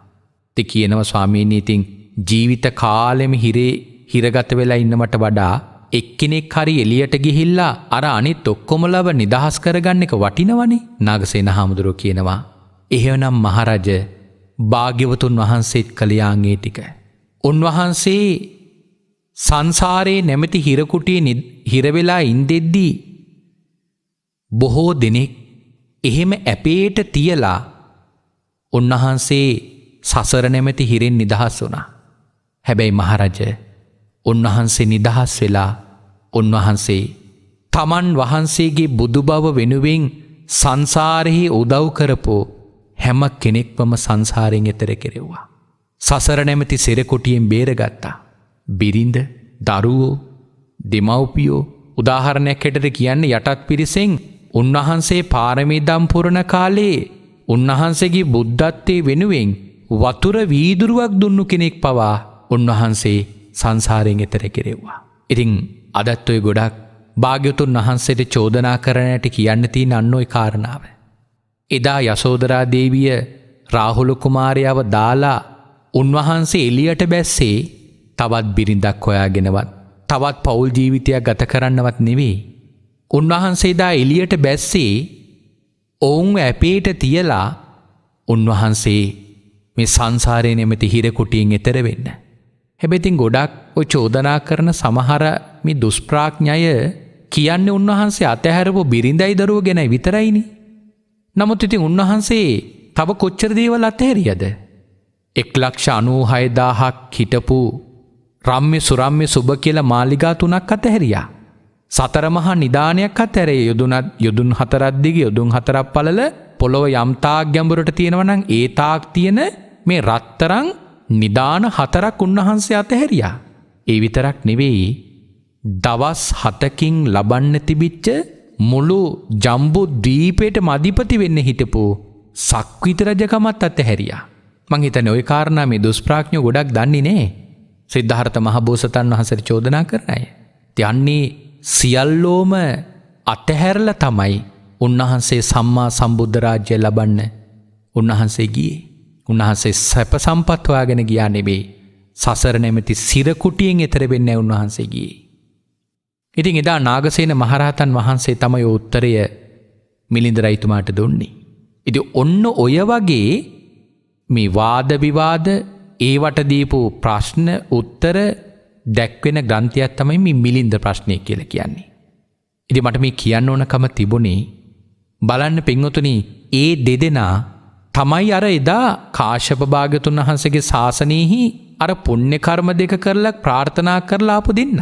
ති කියනව ස්වාමීනීතින් ජීවිත කාලෙම හිරේ හිරගත වෙලා ඉන්නමට වඩා එක්කෙනෙක් හරි එලියට ගිහිල්ලා අර අනිත් ඔක්කොමලව නිදහස් කරගන්න එක වටිනවනේ නාගසේන හාමුදුරුව කියනවා. එහෙවනම් මහරජ භාග්‍යවතුන් වහන්සේත් කළයාගේ ටික. උන්වහන්සේ සංසාරයේ නැමැති හිරකුටිය හිරවෙලා ඉන්දෙද්දී බොහෝ දෙනෙක් එහෙම ඇපේට තියලා උන්වහන්සේ සසර නැමැති හිරෙන් නිදහස් වුණා. හැබැයි මහරජ උන්වහන්සේ නිදහස් වෙලා උන්වහන්සේ තමන් වහන්සේගේ බුදුබව වෙනුවෙන් සංසාරෙහි උදව් කරපෝ හැම කෙනෙක්වම සංසාරෙන් එතර කෙරෙව්වා. සසර නැමති සෙරකොටියෙන් බේරගත්තා. බිරිඳ දරුවෝ දෙමව්පියෝ උදාහරණයක් හෙටට කියන්න යටත් පිරිසෙන් උන්වහන්සේ පාරමිදම් පුරණ කාලේ උන්වහන්සේගේ බුද්ධත්වය වෙනුවෙන් වතුර වීදුරුවක් දුන්නු කෙනෙක් පවා උන්වහන්සේ සංසාරයෙන් එතර කෙරෙව්වා. ඉතිං අදත්වය ගොඩක් භාග්‍යතුන් වහන්සේට චෝදනා කරනයට කියන්න ති නන්නොයි කාරණාව. එදා යසෝදරා දේවිය රාහුලු කුමාරයාව දාලා උන්වහන්සේ එලියට බැස්සේ තවත් බිරිඳක් හොයාගෙනවත් තවත් පවුල් ජීවිතයක් ගත කරන්නවත් නෙවේ. උන්වහන්සේදා එලියට බැස්සේ ඔවුන් ඇපේට තියලා උන්වහන්සේ මේ සංසාරය නෙමති හිරකුටියෙන් එතර වෙන්න. හැබැතින් ගොඩක් ඔ චෝදනා කරන සමහර මේ දුස්ප්‍රාඥය කියන්නේ උන්වහන්සේ අතහැරපු බිරිඳයි දරුව ගැන විතරයිනි. නමුත් ඉතින් උන්වහන්සේ තව කොච්චර දේවල් අතහැරියද. එක් ලක්ෂ අනූහයදාහක් හිටපු රම්්‍ය සුරම්්‍ය සුභ කියල මාලිගා තුනක් අතහැරයා. සතරමහා නිධානයක් අතැරේ යුදුනත් යුදුන් හතරද්දිග යුදුන් හතරක් පලල පොළොව යම්තාක් ගැඹුරට තියෙනවනං ඒතාක් තියෙන මේ රත්තරං නිදාන හතරක් උන්වහන්සේ අතහැරයා. ඒ විතරක් නෙවෙයි දවස් හතකින් ලබන්න තිබිච්ච මුළු ජම්බු දීපයට මධිපති වෙන්න හිටපු සක්විත රජකමත් අත්තහැරයා. මංහිත නොය කාරණම දුස්ප්‍රාඥ ගොඩක් දන්නේ නෑ සිද්ධහරත මහබෝසතන් වහසර චෝදනා කරනය. තියන්නේ සියල්ලෝම අතහැරල තමයි උන්වහන්සේ සම්මා සම්බුද්ධරාජ්‍යය ලබන්න උන්වහන්සේ ගියේ. උන්වහන්සේ සැප සම්පත්වාගෙන ගියා නෙබේ සසර නැමති සිරකුටියෙන් එතරවෙන්න උන්වහන්සේගේ. ඉතින් එදා නාගසේන මහරහතන් වහන්සේ තමයි උත්තරය මිලිඳ රයිතුමාට දුන්නේ. ඉති ඔන්න ඔය වගේ මේ වාදවිවාද ඒවට දීපු ප්‍රශ්න උත්තර දැක්වෙන ග්‍රන්ථයක් තමයි මේ මිලින්ද ප්‍රශ්නය කියල කියන්නේ. ඉදි මට මේ කියන්න ඕනකම තිබුණේ බලන්න පෙන්වතුනි ඒ දෙදෙනා තමයි අර එදා කාශප භාගතුන් වහන්සගේ ශාසනයහි අර පුණ්‍ය කර්ම දෙක කරලා ප්‍රාර්ථනා කරලාපු දෙන්න.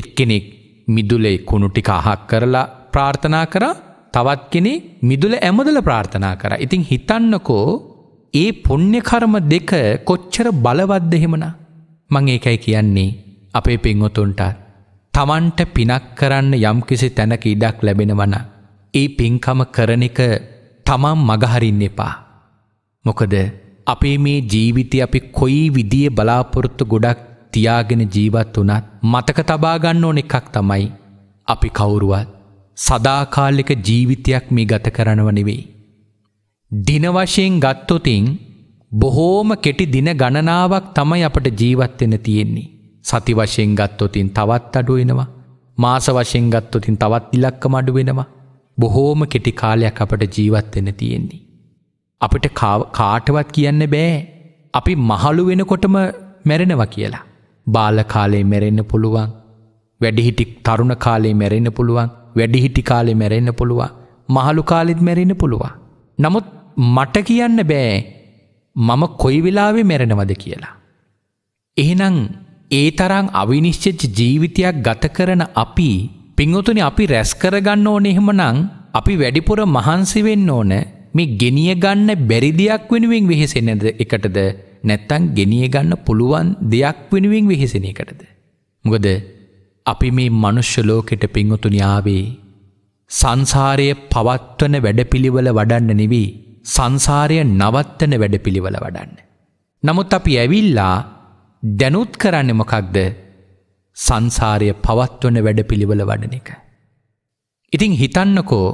එත් කෙනෙක් මිදුලේ කුණුටි කහක් කරලා ප්‍රාර්ථනා කර තවත් කෙනෙ මිදුල ඇමදල ප්‍රාර්ථනා කර. ඉතිං හිතන්නකෝ ඒ පුණ්‍යකර්ම දෙක කොච්චර බලවද්ද හෙමන මං ඒකයි කියන්නේ අපේ පෙන්වතුන්ට තමන්ට පිනක් කරන්න යම්කිසි තැනක ඉඩක් ලැබෙනවන ඒ පින්කම කරන එක තමම් මගහරින්න එපා මොකද අපේ මේ ජීවිතය අපි කොයි විදිිය බලාපොරොත්තු ගොඩක් තියාගෙන ජීවත් වනත් මතක තබාගන්න ඕන එකක් තමයි අපි කවුරුවත් සදාකාලික ජීවිතයක් මේ ගත කරනව නෙවෙයි. දිනවශයෙන් ගත්තොතින් බොහෝම කෙටි දින ගණනාවක් තමයි අපට ජීවත්වෙන තියෙන්නේ. සති වශයෙන් ගත්තොතින් තවත් අඩුවෙනවා. මාස වශයෙන් ගත්තොතින් තවත් ඉලක්කම අඩුවෙනවා. බොහෝම කෙටි කාලයක් අපට ජීවත්වෙන තියෙන්නේ. අපිට කාටවත් කියන්න බෑ අපි මහළු වෙනකොටම මැරෙනවා කියලා. බාල කාලේ මැරෙන්න පුළුවන් වැඩිහිටි තරුණ කාලේ මැරෙන්න පුළුවන් වැඩිහිටි කාලේ මැරෙන්න පුළුවන් මහළු කාලෙත් මැරෙන්න පුළුවන්. නමුත් මට කියන්න බෑ මම කොයි වෙලාවේ මැරෙනවද කියලා. එහෙනම් ඒ තරං අවිනිශ්චච්ච ජීවිතයක් ගත කරන අපි පිංහතුනි අපි රැස්කරගන්න ඕනෙහෙම නං අපි වැඩිපුර මහන්සි වෙන්න ඕනෑ මේ ගෙනිය ගන්න බැරි දෙයක් වෙනුවෙන් වෙහෙසෙනද එකටද නැත්තං ගෙනිය ගන්න පුළුවන් දෙයක් වෙනුවෙන් වෙහෙසෙන එකටද. මොකද අපි මේ මනුෂ්‍ය ලෝකෙට පින්වතුනියාවේ සංසාරය පවත්වන වැඩපිළිවල වඩන්න නෙවී සංසාරය නවත්තන වැඩපිළිවල වඩන්න. නමුත් අපි ඇවිල්ලා දැනුත් කරන්න මොකක්ද සංසාරය පවත්වන වැඩපිළිවල වඩන එක. ඉතිං හිතන්නකෝ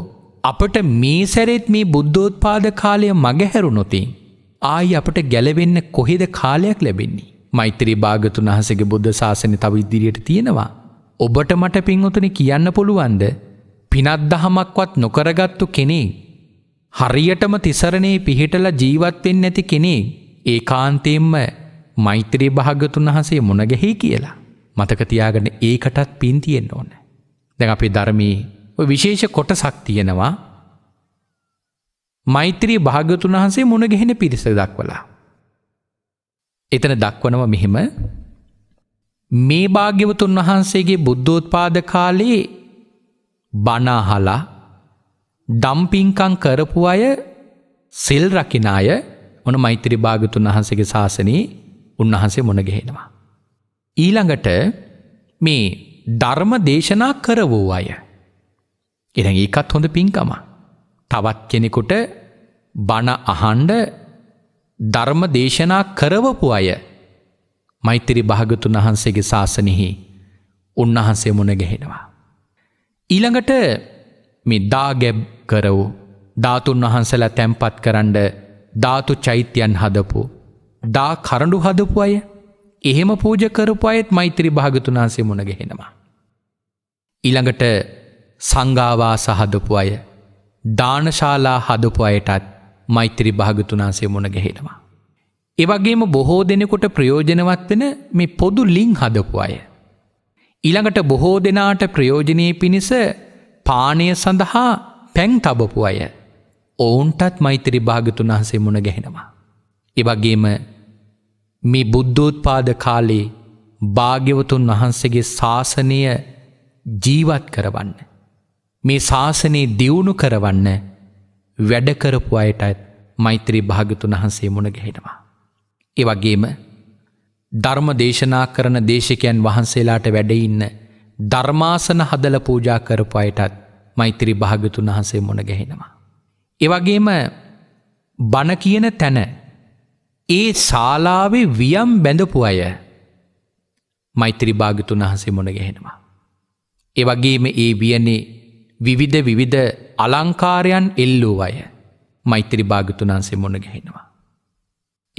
අපට මේ සැරෙත් මේ බුද්ධෝත්පාද කාලය මගහැරුණොතින් ආයි අපට ගැලවෙන්න කොහෙද කාලයක් ලැබෙන්නේ මෛත්‍රී භාගතුන් වහසගේ බුද්ධ ශාසනය තව ඉදිරියට තියෙනවා ඔබට මට පින්වතුන කියන්න පුළුවන්ද පිනත් දහමක්වත් නොකරගත්තු කෙනේ හරියටම තිසරණේ පිහිටලා ජීවත්වෙන් නැති කෙනේ ඒ කාන්තයෙන්ම මෛත්‍රී භාගතුන් වහසේ මොනගැහි කියලා මතකතියාගෙන ඒකටත් පින්තියෙන් ඕන දැන් අපේ ධර්මී විශේෂ කොටසක් තියෙනවා මෛත්‍රී භාග්‍යතුන් වහන්සේ මුණ ගෙහෙන පිරිස දක්වලා. එතන දක්වනව මෙහෙම මේ භාග්‍යවතුන් වහන්සේගේ බුද්ධෝත්පාද කාලයේ බනාහලා ඩම්පිංකං කරපු අය සෙල් රකින අය ඕන මෛත්‍රී භාගතුන් වහන්සේගේ ශාසනී උන්වහන්සේ මොනගෙහෙනවා. ඊළඟට මේ ධර්ම දේශනා කරවූ අය. එන ඒකත් හොඳ පින්කම. තවත් කෙනෙකුට බණ අහන්ඩ ධර්ම දේශනා කරවපු අය මෛත්‍රී භාගතුන් වහන්සේගේ ශාසනයෙහි උන්වහන්සේ මුණ ගැහෙනවා. ඊළඟට මේ දාගැබ් කරවු ධාතුන් වහන්සලා තැන්පත් කරන්ඩ ධාතු චෛත්‍යයන් හදපු දා කරඩු හදපු අය එහෙම පූජ කරපු අයත් මෛත්‍රී භාගතුන් වහන්සේ මුණ ගැහෙනවා. ඊළඟට සංගාවාස හදපු අය දානශාලා හදපු අයටත් මෛත්‍රී භාගතුනාසේ මුණ ගැහෙනවා. එවගේම බොහෝ දෙනෙකොට ප්‍රයෝජනවත් වෙන මේ පොදු ලිං හදපු අය. ඉළඟට බොහෝ දෙනාට ප්‍රයෝජනය පිණිස පානය සඳහා පැන් තබපු අය ඔවුන්ටත් මෛත්‍රී භාගතුන් වහන්සේ මුණ ගැහෙනවා. එවගේම මේ බුද්ධෝත්පාද කාලේ භාග්‍යවතුන් වහන්සේගේ ශාසනය ජීවත් කරවන්න. මේ ශාසනයේ දියුණු කරවන්න වැඩකරපු අයටත් මෛත්‍රී භාගතුන් වහන්සේ මුණගැහෙනවා. ඒවගේම ධර්ම දේශනා කරන දේශකයන් වහන්සේලාට වැඩඉන්න ධර්මාසන හදල පූජා කරපු අයටත් මෛත්‍රී භාගතුන් වහන්සේ මුණගැහෙනවා. ඒවගේම බණ කියන තැන ඒ ශාලාවේ වියම් බැඳපු අය මෛත්‍රී භාගතුන් වහන්සේ මොන ගැහෙනවා. එවගේම ඒ වියනේ විවිධ විවිධ අලංකාරයන් එල්ලූ අය මෛත්‍රි භාගතුනාන්සේ මොන ගැහෙනවා.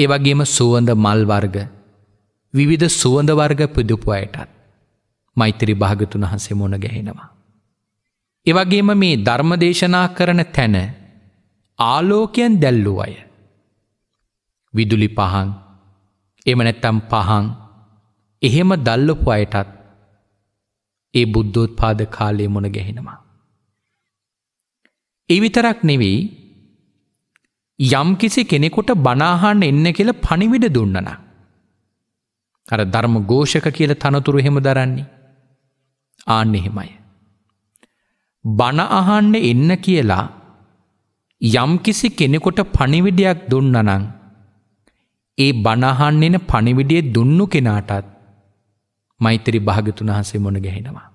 ඒවගේම සුවඳ මල්වර්ග විවිධ සුවඳවර්ග පුදුපු අයටත් මෛත්‍රි භාගතුන් වහන්සේ මොන ගැහෙනවා. එවගේම මේ ධර්මදේශනා කරන තැන ආලෝකයන් දැල්ලූ අය. විදුලි පහන් එමනැත්තම් පහන් එහෙම දල්ලපු අයටත් ඒ බුද්ධෝත් පාද කාලය මොන ගැහෙනවා. එවිතරක් නෙවෙයි යම්කිසි කෙනෙකුට බනාහන් එන්න කියල පනිවිඩ දුන්නන. අර ධර්ම ගෝෂක කියල තනතුරු හෙම දරන්නේ. ආන්න එහෙමයි. බණඅහන්න එන්න කියලා යම්කිසි කෙනෙකොට පනිවිඩයක් දුන්නනං ඒ බණහන් එන පනිවිඩිය දුන්නු කෙනාටත් මෛතරි භාගතුන් වහන්සේ මොන ගැහෙනවා.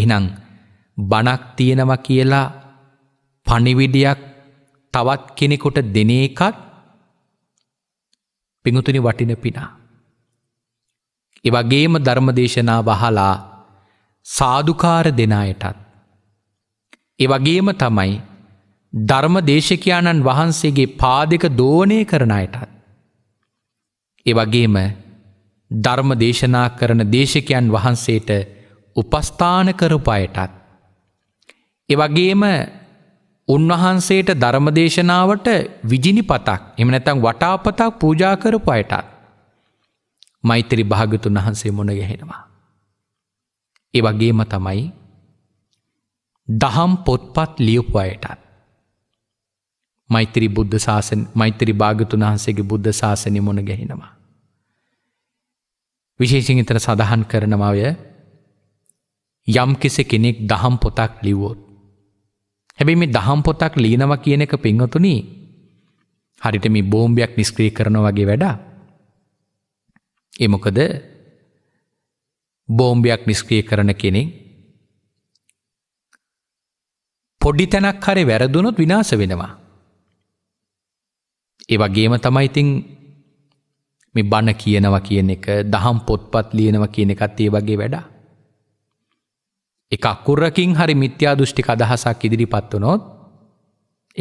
එහනං බණක් තියෙනවා කියලා පණිවිඩයක් තවත් කෙනෙකුට දෙන එකත් පිඟුතුනි වටින පිනා. ඒ වගේම ධර්මදේශනා වහලා සාදුකාර දෙන අයටත්. ඒ වගේම තමයි ධර්ම දේශකයාණන් වහන්සේගේ පාදක දෝනය කරන අයටත්. ඒ වගේම ධර්ම දේශනා කරන දේශකයන් වහන්සේට උපස්ථාන කරපු අයටත් එවගේම උන්වහන්සේට ධර්මදේශනාවට විජිනි පතක් එම නැතන් වටාපතක් පූජා කරපු අයටත් මෛත්‍රී භාගතුන් වහන්සේ මොන ගැහෙනවා. එවගේම තමයි දහම් පොත්පත් ලියපු අයටත්. මෛත්‍රී බුද්ධ ශාසන මෛත්‍රී භාගතුන් වහන්සේගේ බුද්ධ ශාසනය මොන ගැහෙනවා. විශේෂිං ඉතර සඳහන් කරනවාය යම් කෙසෙ කෙනෙක් දහම් පොතක් ලිවෝත්. හැබැයි මේ දහම් පොතක් ලියනවා කියන එක පින්වතුනි හරියට මේ බෝම්බයක් නිෂ්ක්‍රිය කරනවා වගේ වැඩ. ඒ මොකද බෝම්බයක් නිෂ්ක්‍රිය කරන කෙනෙක් පොඩි තැනක් හරි වැරදුනොත් විනාශ වෙනවා. ඒ වගේම තමයි ඉතින් මේ බණ කියනවා කියන එක, දහම් පොත්පත් ලියනවා කියන එකත් ඒ වගේ වැඩක්. එක අකුරකින් හරි මිත්‍යා දෘෂ්ටික අදහසක් ඉදිරිපත් වුනොත්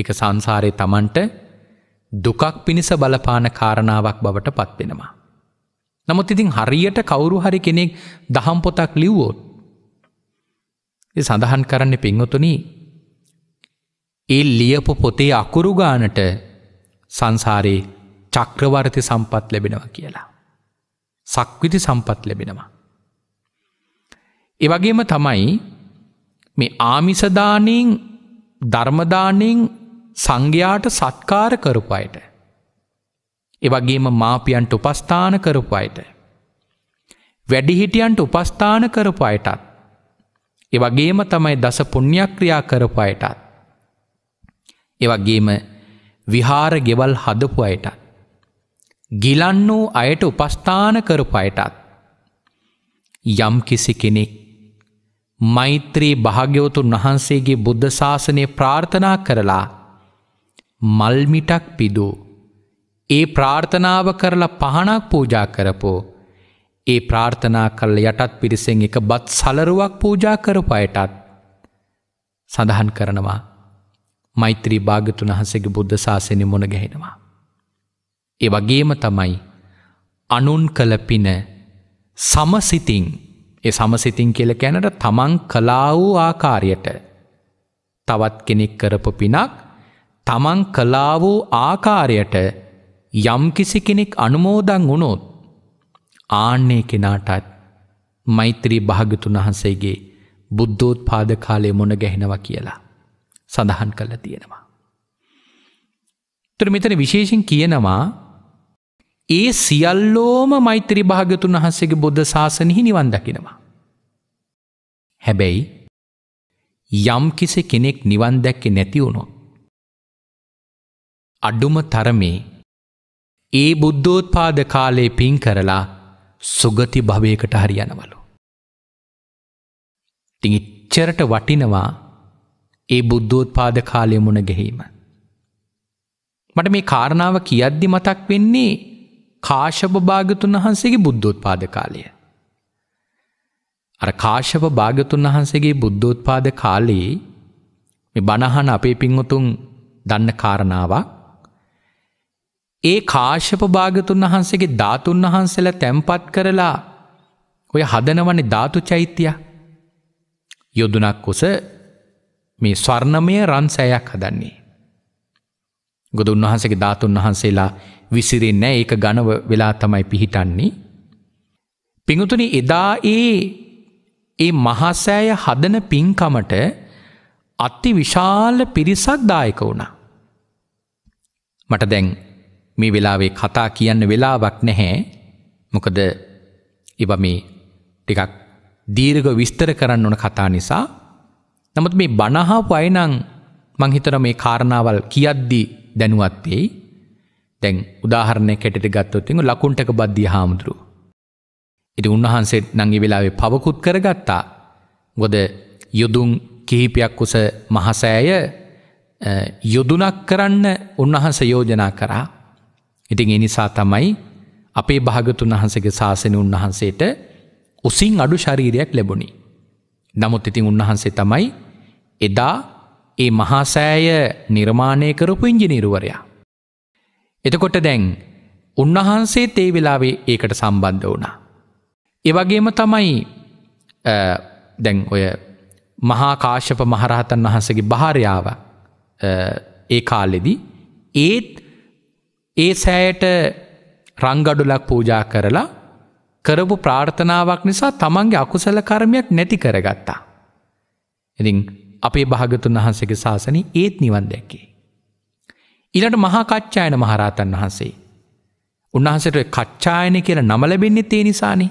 එක සංසාරයේ Tamanට දුකක් පිණිස බලපාන කාරණාවක් බවට පත් වෙනවා. නමුත් ඉතින් හරියට කවුරු හරි කෙනෙක් දහම් පොතක් ලිව්වොත් ඒ සඳහන් කරන්නේ පින්වතුනි ඒ ලියපු පොතේ අකුරු ගානට සංසාරේ චක්‍රවර්ති සම්පත් ලැබෙනවා කියලා. සක්විති සම්පත් ලැබෙනවා. ඒ වගේම තමයි මේ ආමිස දාණයෙන් ධර්ම දාණයෙන් සංඝයාට සත්කාර කරපු අයට ඒ වගේම මාපියන්ට උපස්ථාන කරපු අයට වැඩිහිටියන්ට උපස්ථාන කරපු අයටත් ඒ වගේම තමයි දස පුණ්‍යක්‍රියා කරපු අයටත් ඒ වගේම විහාර ගෙවල් හදපු අයටත් ගිලන් වූ අයට උපස්ථාන කරපු අයටත් යම් කිසි කෙනෙක් මෛත්‍රී භාග්‍යවතුන් වහන්සේගේ බුද්ධ ශාසනය ප්‍රාර්ථනා කරලා මල්මිටක් පිදූ. ඒ ප්‍රාර්ථනාව කරලා පහනක් පූජා කරපෝ. ඒ ප්‍රාර්ථනා කරල යටත් පිරිසෙන් එක බත් සලරුවක් පූජා කරපයටත් සඳහන් කරනවා. මෛත්‍රී භාගතුන් වහන්සේගේ බුද්ධ ශාසනය මොන ගැහෙනවා. ඒ වගේම තමයි අනුන් කළ පින සමසිතිං ඒ සමසිතින් කියල කැනට තමන් කලා වූ ආකාරයට තවත් කෙනෙක් කරපු පිනක් තමන් කලා වූ ආකාරයට යම්කිසි කෙනෙක් අනුමෝදන් වුණොත් ආන්නේ කෙනාටත් මෛත්‍රී භාගතුන් වහන්සේගේ බුද්ධෝත් පාද කාලය මොන ගැහෙනවා කියලා සඳහන් කල තියෙනවා. තුර මෙතන විශේෂෙන් කියනවා ඒ සියල්ලෝම මෛත්‍රී භාගතුන් වහන්සේගේ බොද්ධ ශාසනහි නිවන් දකිනවා. හැබැයි යම් කිසි කෙනෙක් නිවන් දැක්කේ නැති වුණොත් අඩුම තරමේ ඒ බුද්ධෝත්පාද කාලේ පින් කරලා සුගති භවයකට හරියනවලු. ඉතින් ඉච්චරට වටිනවා ඒ බුද්ධෝත්පාද කාලය මුණ ගැහිම. මට මේ කාරණාව කියද්දි මතක් වෙන්නේ කාශප භාගතුන් වහන්සේගේ බුද්ධෝත්පාද කාලය. අර කාශප භාගතුන් වහන්සේගේ බුද්ධෝත්පාද කාලයේ මේ බණහන අපේ පින්වතුන් දන්න කාරණාවක් ඒ කාශප භාගතුන් වහන්සේගේ ධාතුන් වහන්සේලා තැම්පත් කරලා ඔය හදනවන්නේ ධාතු චෛත්‍යය යොදුනක් කුස මේ ස්වර්ණමය රන් සෑයක් හදන්නේ. ගොදුන් වහන්සේගේ ධාතුන් වහන්සේලා විසිරෙන්න ඒක ගණව වෙලා තමයි පිහිටන්නේ. පිඟුතුනි එදා ඒ ඒ මහසෑය හදන පින්කමට අත්ති විශාල පිරිසක් දායක වුණා. මට දැන් මේ වෙලාවේ කතා කියන්න වෙලාවක් නැහැ මොකද එව මේ ටිකක් දීර්ග විස්තර කරන්න ඕන කතා නිසා නමුත් මේ බණහා වයිනං මංහිතර මේ කාරණාවල් කියද්දි දැනුවත්වෙයි දැන් උදාහරණය කෙට ගත්තොත්තිං ලකුන්ටක බද්ධිය හාමුදුරු. ඉති උන්වහන්සේ නංගි වෙලාවේ පවකුත් කරගත්තා ගොද යුදුම් කිහිපයක් කුස මහසෑය යොදුනක් කරන්න උන්වහන්ස යෝජනා කරා ඉතින් එනිසා තමයි අපේ භාගතුන් වහන්සගේ ශාසන උන්වහන්සේට උසින් අඩු ශරීරයක් ලැබුණි. නමුත් ඉතින් උන්වහන්සේ තමයි එදා ඒ මහාසෑය නිර්මාණය කරපු ඉංජිනීරුවරයා. එතකොට දැන් උන්වහන්සේ තේ වෙලාවේ ඒකට සම්බන්ධ වුණා. එවගේම තමයි දැන් ඔය මහාකාශප මහරහතන් වහන්සගේ භාරයාව ඒ කාලෙදි ඒත් ඒ සෑයට රංගඩුලක් පූජා කරලා කරපු ප්‍රාර්ථනාවක් නිසා තමන්ගේ අකුසල කර්මයක් නැති කරගත්තා. ඉතින් අපේ භාගතුන් වහන්සගේ ශාසනී ඒත් නිවන් දැක්කේ. ඉලට මහාකච්ඡායන මහරහතන් වහන්සේ. උන්වහන්සට කච්ඡායන කියල නමලබෙන්න්නේ තේ නිසානේ.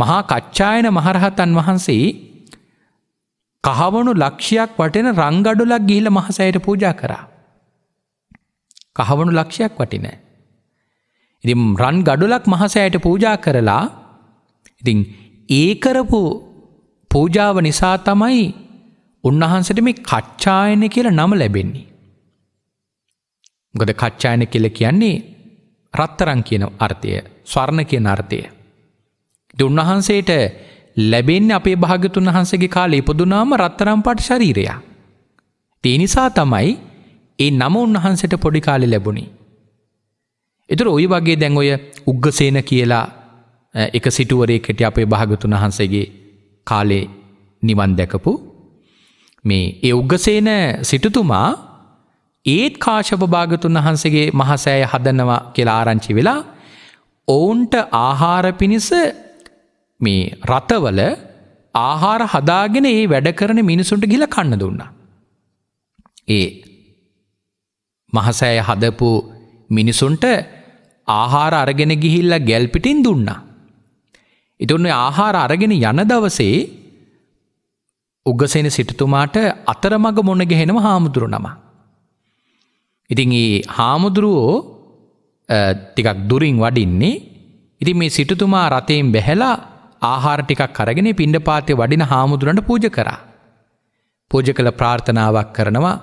මහා කච්ඡායන මහරහතන් වහන්සේ කහවනු ලක්ෂයක් වටෙන රංගඩුලක් ගිහිල මහසයට පූජා කරා. කහවනු ලක්ෂයක් වටින. ඉතිම් රන් ගඩුලක් මහසෑයට පූජා කරලා ඉතිං ඒකරපු පූජාව නිසා තමයි උන්වහන්සට මේ කච්ඡායන කියල නම ලැබෙන්නේ. ගොද කච්චායන කෙල කියන්නේ රත්තරං කියන අර්ථය ස්වර්ණ කියන අර්ථය. දුන්වහන්සේට ලැබෙන් අපේ භාගතුන් වහන්සගේ කාලේ ඉපදුනාම රත්තරම් පට ශරීරයා. තිනිසා තමයි ඒ නම උන්වහන්සට පොඩි කාලෙ ලැබුණි. එතුර ඔය වගේ දැන් ඔය උග්ගසේන කියලා එක සිටුවරේ කෙට අපේ භාගතුන් වහන්සේගේ කාලේ නිවන් දැකපු මේ ඒ උග්ගසේන සිටතුමා ඒත් කාශප භාගතුන් වහන්සේගේ මහසෑය හදනවා කියලා ආරංචි වෙලා ඔවුන්ට ආහාර පිණිස මේ රථවල ආහාර හදාගෙන ඒ වැඩ කරන මිනිසුන්ට ගිල කන්න දුන්නා. ඒ මහසෑය හදපු මිනිසුන්ට ආහාර අරගෙන ගිහිල්ලා ගැල්පිටින් දුන්නා. ඉතුන්න ආහාර අරගෙන යන දවසේ උගසෙන සිටතුමාට අතරමග මොනගෙහෙනව හාමුදුරු නමා. ඉතින් ඒ හාමුදුරුවෝ ටිකක් දුරින් වඩින්නේ ඉතින් මේ සිටුතුමා රතයෙන් බැහැලා ආහාර ටිකක් අරගෙන පිණ්ඩ පාතය වඩින හාමුදුරන්ට පූජ කරා. පූජ කළ ප්‍රාර්ථනාවක් කරනවා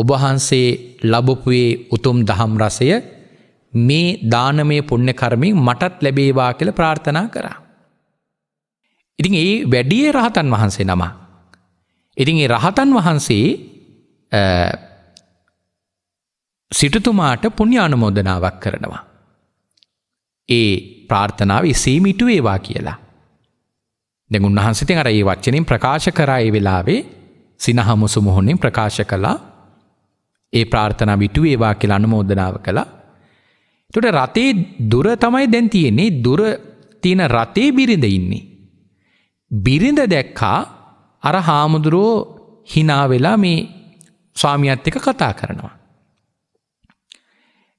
ඔබහන්සේ ලබපුයේ උතුම් දහම් රසය මේ දානමය පුණ්‍ය කර්මින් මටත් ලැබේවා කියල ප්‍රාර්ථනා කරා. ඉතින් ඒ වැඩියේ රහතන් වහන්සේ නම. ඉතින් ඒ රහතන් වහන්සේ සිටුතුමාට පුුණ්‍යානුමෝදනාවක් කරනවා. ඒ ප්‍රාර්ථනාව සීමිටු ඒවා කියලා. දෙ උන්හන්සිතින් අර ඒ වච්චනින් ප්‍රකාශ කරා ඒ වෙලාවේ සිනහමුසු මුහොනින් ප්‍රකාශ කලා ඒ ප්‍රාර්ථනා විටුව ඒවා කියලා අනුමෝදනාව කළා. තොට රතේ දුර තමයි දැන් තියෙන්නේ දුර තියෙන රතේ බිරිඳ ඉන්නේ. බිරිඳ දැක්කා අර හාමුදුරුවෝ හිනාවෙලා මේ ස්වාමියත් එක කතා කරනවා.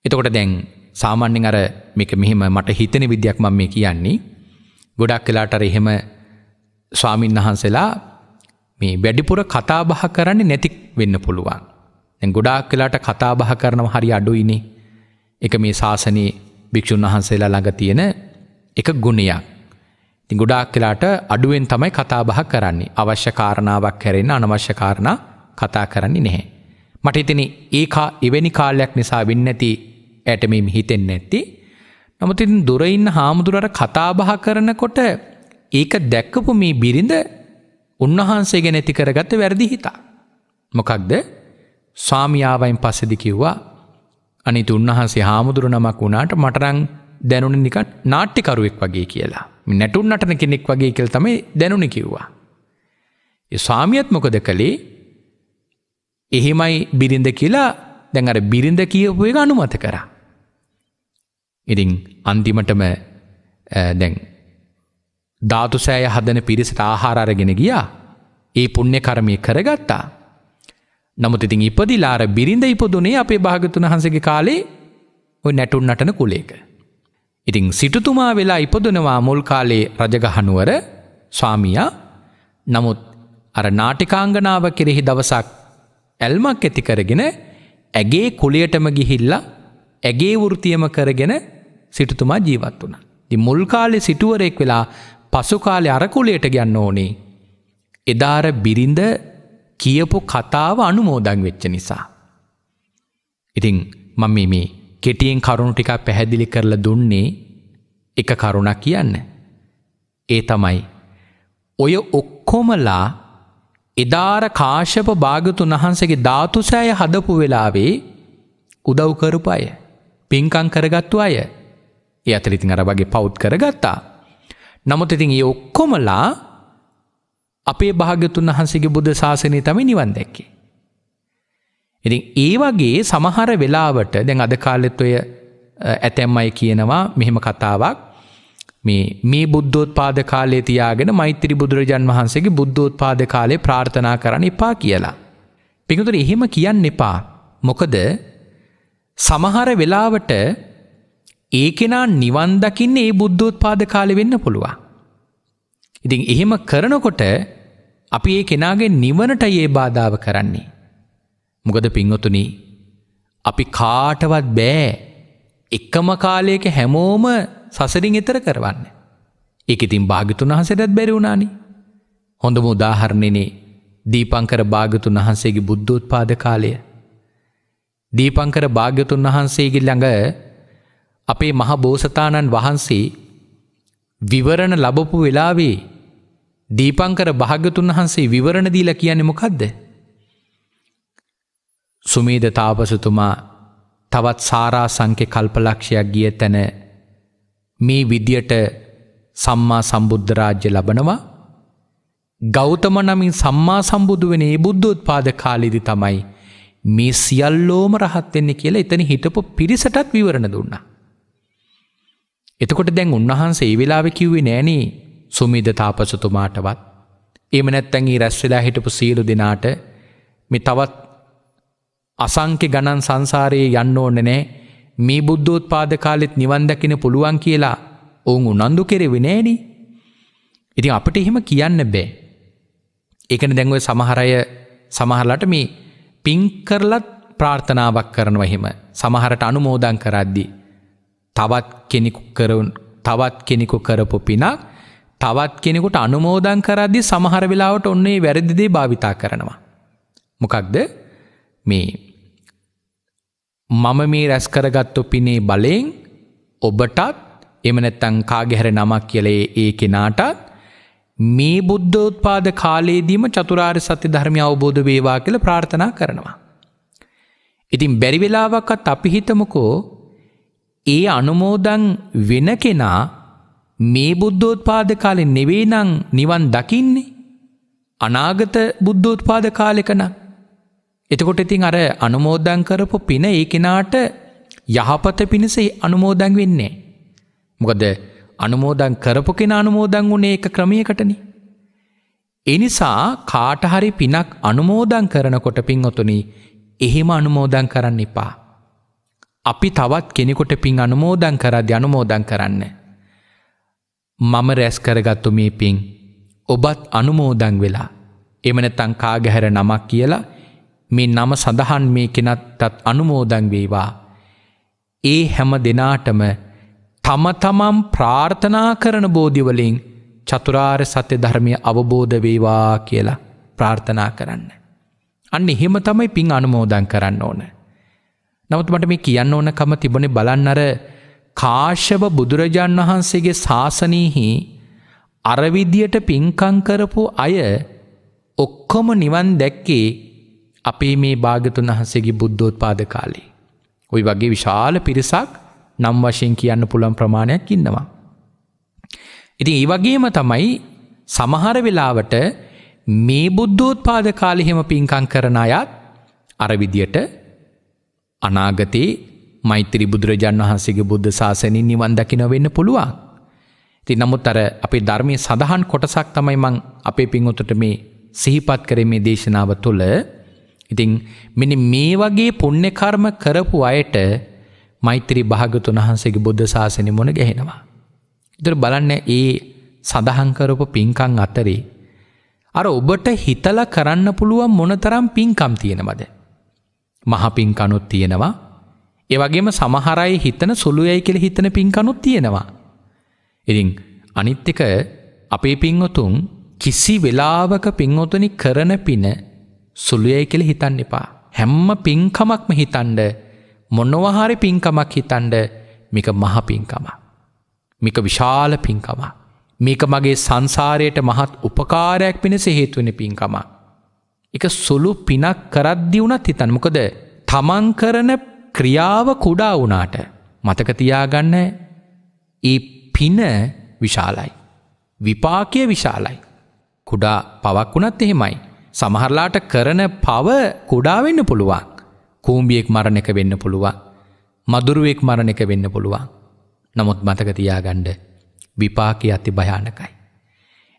එතකොට දැන් සාමාන්‍යෙන් අර මේක මෙහෙම මට හිතෙන විද්‍යක් මම මේ කියන්නේ ගොඩක් වෙලාට අර එහෙම ස්වාමින් වහන්සේලා මේ වැඩිපුර කතා බහ කරන්නේ නැති වෙන්න පුළුවන්. දැන් ගොඩාක් වෙලාට කතා බහ කරනව හරි අඩුයිනේ. ඒක මේ ශාසනයේ භික්ෂුන් වහන්සේලා ළඟ තියෙන එක ගුණයක්. ඉතින් ගොඩාක් වෙලාට අඩුවෙන් තමයි කතා බහ කරන්නේ. අවශ්‍ය කාරණාවක් හැරෙන්න අනවශ්‍ය කාරණා කතා කරන්නේ නැහැ. මට හිතෙන්නේ ඒ එවැනි කාලයක් නිසා වෙන්නේ නැති ඇටමීම හිතෙන් නැත්ති. නමුතින් දුරඉන්න හාමුදුරට කතාබහ කරනකොට ඒක දැක්කපු මේ බිරිඳ උන්වහන්සේ ගැ නැති කරගත්ත වැරදි හිතා. මොකක්ද ස්වාමියාවයින් පස්සෙදි කිව්වා අනිතු උන්වහන්සේ හාමුදුරු නමක් වුණාට මටරං දැනුන නිකන් නාට්‍යකරුවෙක් වගේ කියලා නැටුන් නටන කෙනෙක් වගේ කියල තමයි දැනුනි කිව්වා. ස්වාමියත් මොකද කළේ එහෙමයි බිරිඳ කියලා දැන් අර බිරිඳ කියපු එක අනුමත කරා. ඉතිං අන්තිමටම දැන් ධාතු සෑය හදන පිරිසට ආහාරගෙන ගියා ඒ පුුණ්‍ය කරමය කරගත්තා. නමුත් ඉතින් ඉපදිලාර බිරිඳ ඉපදුනේ අපේ භාගතුන හන්සගේ කාලේ ඔය නැටුන් නටන කුලේක. ඉතිං සිටුතුමා වෙලා ඉපදනවා මුල් කාලේ රජගහනුවර ස්වාමියා නමුත් අර නාටිකාංගනාව කෙරෙහි දවසක් ඇල්මක් ඇති කරගෙන ඇගේ කුලියටම ගිහිල්ලා ඇගේ වෘතියම කරගෙන සිටුතුමා ජීවත් වුණ. ති මුල්කාලෙ සිටුවරෙක් වෙලා පසුකාලෙ අරකුලයට ගන්න ඕනේ. එදාර බිරිඳ කියපු කතාව අනුමෝදං වෙච්ච නිසා. ඉතිං මම මේ කෙටියෙන් කරුණු ටිකක් පැහැදිලි කරලා දුන්නේ එක කරුණක් කියන්න. ඒ තමයි. ඔය ඔක්කොමලා එදාර කාශප භාගතුන් වහන්සගේ ධාතුසෑය හදපු වෙලාවේ උදව් කරපු අය පින්කං කරගත්තු අය ඒ අතරිතින් අර වගේ පෞද් කරගත්තා. නමුත් ඉතින් ඒ ඔක්කොමලා අපේ භාග්‍යතුන් වහන්සේගේ බුද්ධ ශාසනය තමයි නිවන් දැක්කේ. ඉතින් ඒ වගේ සමහර වෙලාවට දැන් අද කාලෙත් ඔය ඇතැම් අය කියනවා මෙහෙම කතාවක් මේ මේ බුද්ධෝත්පාද කාලේ තියාගෙන මෛත්‍රී බුදුරජාන් වහන්සේගේ බුද්ධෝත්පාද කාලේ ප්‍රාර්ථනා කරන්න එපා කියලා. පිඟුතුර එහෙම කියන්න එපා. මොකද සමහර වෙලාවට ඒ කෙනා නිවන් දකින්නේ ඒ බුද්ධෝත්පාද කාලෙ වෙන්න පුළුවන්. ඉතින් එහෙම කරනකොට අපි ඒ කෙනාගේ නිවනට ඒ බාධාව කරන්නේ. මොකද පින්වතුනි අපි කාටවත් බෑ එක්කම කාලයක හැමෝම සසරින් එතර කරවන්න. ඒක ඉතින් භාගිතුන් වහන්සේටත් බැරි වුණානේ. හොඳම උදාහරණෙනේ දීපංකර භාගතුන් වහන්සේගේ බුද්ධෝත්පාද කාලය. දීපංකර භාග්‍යතුන් වහන්සේගේ ළඟ අපේ මහබෝසතාණන් වහන්සේ විවරණ ලබපු වෙලාවේ දීපංකර භාග්‍යතුන් වහන්සේ විවරණ දීල කියන්නේ මොකක්ද. සුමේද තාපසතුමා තවත් සාරා සංකෙ කල්පලක්ෂයක් ගිය තැන මේ විදියට සම්මා සම්බුද්ධරාජ්‍ය ලබනවා ගෞතම නමින් සම්මා සම්බුදු වනේ බුද්ධෝත් පාද කාලෙදි තමයි මේ සියල්ලෝම රහත්වෙන්නේ කියලා එතන හිටපු පිරිසටත් විවරණ දුන්නා. එතකොට දැන් උන්වහන්සේ වෙලාව කිව්වේ නෑනේ සුමිද තාපසතුමාටවත්. එම නැත්තැන්ගේ රැස්වෙලා හිටපු සියලු දෙනාට මෙ තවත් අසංකෙ ගණන් සංසාරයේ යන්න ඕන නෑ මේ බුද්ධෝත් පාද කාලෙත් නිවන්දකින පුළුවන් කියලා ඔවුන් උනන්දු කෙරෙවෙ නෑනි. ඉතින් අපට එහෙම කියන්න බෑ. එකන දැංගුව සමහරය සමහරලට මේ පිංකරලත් ප්‍රාර්ථනාවක් කරනව එහෙම සමහරට අනුමෝදන් කරද්දිී. තවත් කෙනෙකු කරවුන් තවත් කෙනෙකු කරපු පිනක් තවත් කෙනෙකුට අනුමෝදන් කරද්දි සමහර වෙලාවට ඔන්නේ වැරදිදේ භාවිතා කරනවා. මොකක්ද මේ මම මේ රැස් කරගත්තු පිනේ බලයෙන් ඔබටත් එමනැත්තං කාගෙහැර නමක් කියලේ ඒ කෙනාටත් මේ බුද්ධෝත්පාද කාලයේදීම චතුරාර් සත්‍ය ධර්මය අවබෝධ වේවා කියල ප්‍රාර්ථනා කරනවා. ඉතින් බැරිවෙලාවක්කත් අපි හිතමකෝ ඒ අනුමෝදන් වෙන කෙනා මේ බුද්ධෝත්පාද කාලෙ නෙවෙයි නම් නිවන් දකින්නේ අනාගත බුද්ධෝත්පාද කාලෙකන එතකොට ඉතින් අර අනුමෝදන් කරපු පින ඒ කෙනාට යහපත පිණිස අනුමෝදන් වෙන්නේ මොකද අනුමෝදන් කරපු කෙන අනුමෝදන් වුණේ එක ක්‍රමයකටන එනිසා කාටහරි පිනක් අනුමෝදන් කරනකොට පින් ඔතුනි එහෙම අනුමෝදන් කරන්න එපා අපි තවත් කෙනෙකොට පින් අනුමෝදන් කරද අනුමෝදන් කරන්න. මම රැස් කරගත්තු මේ පින් ඔබත් අනුමෝදං වෙලා එමනතං කාගැහැර නමක් කියලා මේ නම සඳහන් මේ කෙනත්තත් අනුමෝදං වේවා. ඒ හැම දෙනාටම තම තමම් ප්‍රාර්ථනා කරන බෝධිවලින් චතුරාර් සත්‍ය ධර්මය අවබෝධ වේවා කියලා ප්‍රාර්ථනා කරන්න. අන්න එහෙම තමයි පින් අනුමෝදං කරන්න ඕනෑ. නමුත් මට මේ කියන්න ඕනකම තිබුණේ බලන්න අර කාශ්‍යප බුදුරජාන් වහන්සේගේ ශාසනීහි අරවිදියට පින්කං කරපු අය ඔක්කොම නිවන් දැක්කේ අපේ මේ භාගතුන් වහන්සේගේ බුද්ධෝත්පාද කාලේ. ඔයි වගේ විශාල පිරිසක් නම් වශයෙන් කියන්න පුළන් ප්‍රමාණයක් ඉන්නවා. ඉතින් ඒ වගේම තමයි සමහර වෙලාවට මේ බුද්ධෝත්පාද කාලෙහෙම පින්කං කරන අයත් අරවිදියට අනාගතයේ මෛත්‍රී බුදුරජාන් වහන්සේගේ බුද්ධ ශාසනින් නිවන් දකින වෙන්න පුළුවන්. ඉතින් නමුත් අර අපේ ධර්මයේ සඳහන් කොටසක් තමයි මං අපේ පින්වතුන්ට මේ සිහිපත් කරේ මේ දේශනාව තුළ. ඉතින් මෙන්න මේ වගේ පුණ්‍ය කර්ම කරපු අයට මෛත්‍රී භාගතුන් වහන්සේගේ බුද්ධ ශාසනය මුණ ගැහෙනවා. ඉතින් බලන්න ඒ සඳහන් කරපු පින්කම් අතරේ අර ඔබට හිතලා කරන්න පුළුවන් මොනතරම් පින්කම් තියෙනවද? මහපින්කනුත් තියෙනවා ඒවගේම සමහරයි හිතන සුළුයයි කෙළ හිතන පින්කනුත් තියෙනවා. ඉතිං අනිත්තික අපේ පින්වතුන් කිසි වෙලාවක පින්වතුනි කරන පින සුළුයයි කෙළ හිතන්න එපා. හැම්ම පින්කමක්ම හිතන්ඩ මොන්නවහාරි පින්කමක් හිතන්ඩ මික මහ පින්කම. මික විශාල පින්කම. මේක මගේ සංසාරයට මහත් උපකාරයක් පිණිස හේතුවන පින්කමක්. එක සුළු පිනක් කරද්දි වුණත් හිතන්න. මොකද තමන් කරන ක්‍රියාව කුඩා වුණාට මතක තියාගන්න ඒ පින විශාලයි. විපාකය විශාලයි. කුඩා පවක් වුණත් එහෙමයි. සමහරලාට කරන පව කුඩා වෙන්න පුළුවන්. කූඹියෙක් මරණ එක වෙන්න පුළුවන්. මදුරුවෙක් මරණ එක වෙන්න පුළුවන්. නමුත් මතක තියාගන්න විපාකයේ අති භයානකයි.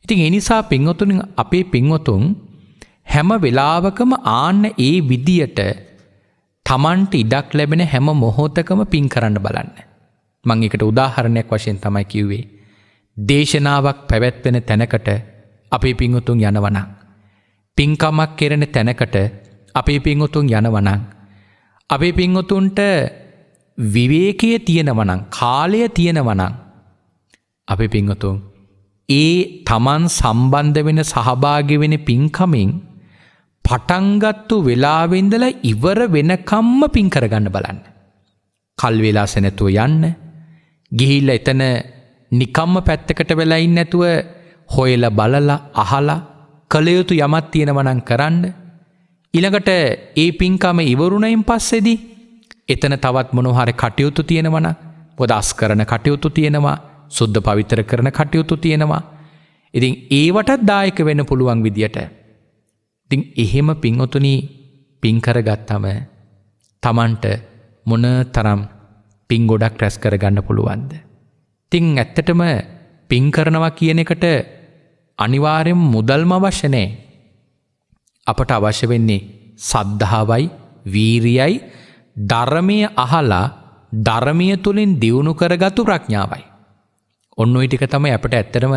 ඉතින් ඒ නිසා පින්වතුන් අපේ පින්වතුන් හැම වෙලාවකම ආන්න ඒ විදියට තමන්ට ඉඩක් ලැබෙන හැම මොහෝතකම පින් කරන්න බලන්න. මං එකට උදාහරණයක් වශයෙන් තමයි කිව්වේ. දේශනාවක් පැවැත්වෙන තැනකට අපේ පිංගුතුන් යනවනං. පින්කමක් කෙරෙන තැනකට අපේ පිංගුතුන් යනවනං. අපේ පිංගුතුන්ට විවේකය තියෙනවනං කාලය තියෙනවනං අපි පිංහතුන් ඒ තමන් සම්බන්ධ වෙන සහභාග වෙන පින්කමින් පටන්ගත්තු වෙලාවෙන්දල ඉවර වෙනකම්ම පින් කරගන්න බලන්න. කල් වෙලා සැනැතුව යන්න ගිහිල්ල එතන නිකම්ම පැත්තකට වෙලයින් නැතුව හොයල බලල අහලා කළයුතු යමත් තියෙනවනං කරන්න ඉළඟට ඒ පින්කම ඉවරුණයින් පස්සෙදි එතන තවත් මොනොහර කටයුතු තියෙනවන පොදස් කරන කටයුතු තියෙනවා සුද්ධ පවිතර කරන කටයුතු තියෙනවා ඉතින් ඒවටත් දායක වෙන පුළුවන් විදියට තිං එහෙම පින්ඔතුනී පින්කර ගත්තම තමන්ට මොන තරම් පින් ගොඩක් රැස් කරගන්න පුළුවන්ද. තිං ඇත්තටම පින්කරනවා කියන එකට අනිවාරෙන් මුදල්ම වශනය අපට අවශ්‍ය වෙන්නේ සද්ධාවයි වීරියයි ධර්මය අහලා ධර්මය තුළින් දියුණු කරගතු ප්‍රඥාවයි. ඔන්න ඔයි ටික තමයි අපට ඇත්තරම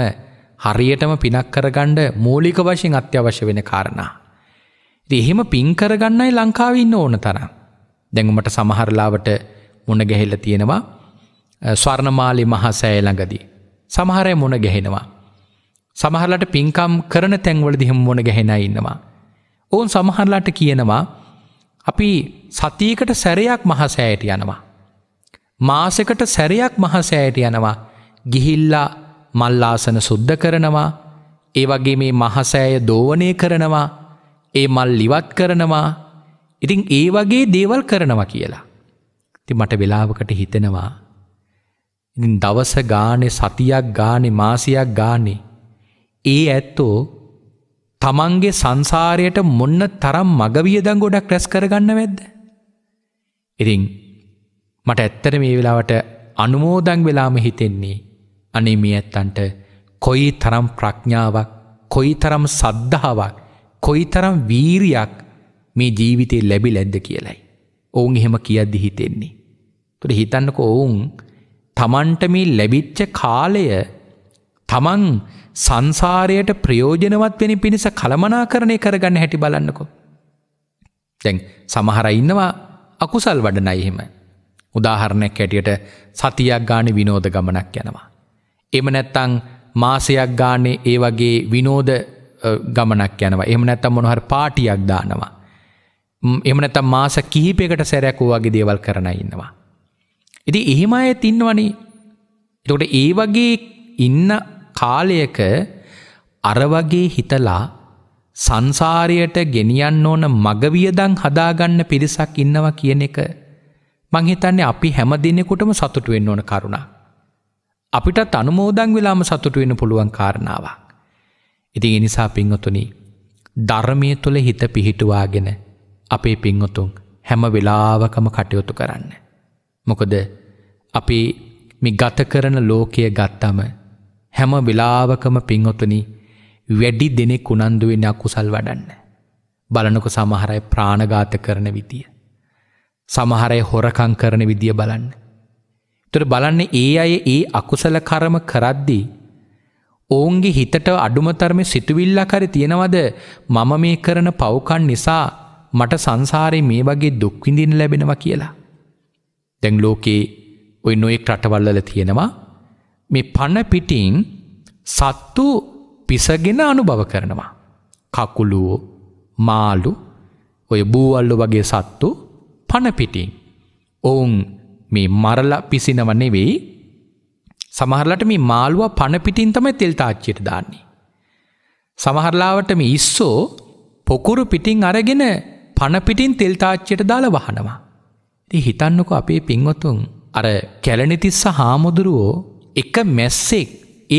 හරියටම පිනක් කරගණ්ඩ මූලික වශයෙන් අත්‍යවශ්‍ය වෙන කාරණා. එහෙම පින්කරගන්නයි ලංකාව ඉන්න ඕන තර. දැඟුමට සමහරලාවට මුණ ගැහෙල්ල තියෙනවා ස්වර්ණමාලි මහසෑ ළඟදී. සමහරය මුණ ගැහෙනවා. සමහරලට පින්කම් කරන තැන්වල දිහම මුණ ගැහෙන ඉන්නවා. ඔවුන් සමහරලාට කියනවා අපි සතීකට සැරයක් මහසෑයට යනවා. මාසකට සැරයක් මහසෑයට යනවා ගිහිල්ලා මල්ලාසන සුද්ධ කරනවා ඒවගේ මේ මහසෑය දෝවනය කරනවා ඒ මල් ලිවත් කරනවා ඉතිං ඒ වගේ දේවල් කරනවා කියලා. ති මට වෙලාවකට හිතෙනවා. ඉතින් දවස ගානෙ සතියක් ගානෙ මාසියක් ගානෙ ඒ ඇත්තෝ තමන්ගේ සංසාරයට මොන්න තරම් මගවියදං ගොඩක් රැස් කරගන්න වෙද්ද. ඉතිං මට ඇත්තර මේ වෙලාවට අනුමෝදං වෙලාම හිතෙන්නේ අනේ මේ ඇත්තන්ට කොයි තරම් ප්‍රඥාවක් කොයි තරම් සද්ධාවක් කොයි තරම් වීරයක් මේ ජීවිතේ ලැබි ලැද්ද කියලයි. ඔවුන් එහෙම කියද්දි හිතෙන්නේ. තුට හිතන්නක ඔවුන් තමන්ට මේ ලැබිච්ච කාලය තමන් සංසාරයට ප්‍රයෝජනවත් වෙන පිණිස කළමනා කරණය කරගන්න හැටි බලන්නකො. තැන් සමහර ඉන්නවා අකුසල් වඩන එහෙම. උදාහරණයක් හැටියට සතියක් ගාන විනෝද ගමනක් යනවා. එම නැත්තං මාසයක් ගානේ ඒ වගේ විනෝද ගමනක් යනවා එම නැත්තම් මොනහර පාටියක් දානවා. එම නැත්තම් මාස කිහිපයකට සැරයක් වූවාගේ දේවල් කරන ඉන්නවා. ඉති එහෙම අයත් ඉන්නවනේ එතකොට ඒ වගේ ඉන්න කාලයක අරවගේ හිතලා සංසාරයට ගෙනියන්න ඕන මගවියදං හදාගන්න පිරිසක් ඉන්නවා කියන එක මංහිතන්නේ අපි හැම දෙනෙකුටම සතුටුවෙන්න ඕන කරුණා අපිටත් අනුමෝදං වෙලාම සතුටු වෙන පුළුවන් කාරණාවක්. ඉතින් එනිසා පිංහතුනි ධර්මය තුළ හිත පිහිටුවාගෙන අපේ පිංහතුන් හැම වෙලාවකම කටයුතු කරන්න. මොකද අපි මි ගත කරන ලෝකය ගත්තම හැම වෙලාවකම පිංහොතුනි වැඩි දෙනෙක් උනන්දුවෙන් අකුසල් වඩන්න. බලනකු සමහරයි ප්‍රාණගාත කරන විදිය. සමහරය හොරකං කරන විදිය බලන්න. තොර බලන්න ඒ අය ඒ අකුසල කරම කරද්දී. ඔවුන්ගේ හිතට අඩුමතරම සිතුවිල්ලකර තියෙනවද මම මේ කරන පවකන් නිසා මට සංසාරයේ මේ වගේ දුක්විඳින් ලැබෙනවා කියලා. දැන් ලෝකේ ඔය නොයෙක් රටවල්ලල තියෙනවා මේ පණ පිටින් සත්තු පිසගෙන අනුභව කරනවා. කකුලුවෝ මාලු ඔය බූවල්ලු වගේ සත්තු පණපිටින් ඔවුන් මේ මරල පිසිනව නෙවෙයි සමහරලට මේ මාළුව පණපිටින් තමයි තෙල් තාච්චියට දාන්නේ. සමහරලාවට මේ ඉස්සෝ පොකුරු පිටින් අරගෙන පණපිටින් තෙල් තාච්චියට දාලා වහනවා. ඉතින් හිතන්නකෝ අපේ පින්වතුන් අර කැලණිතිස්ස හාමුදුරුවෝ එක මැස්සෙක්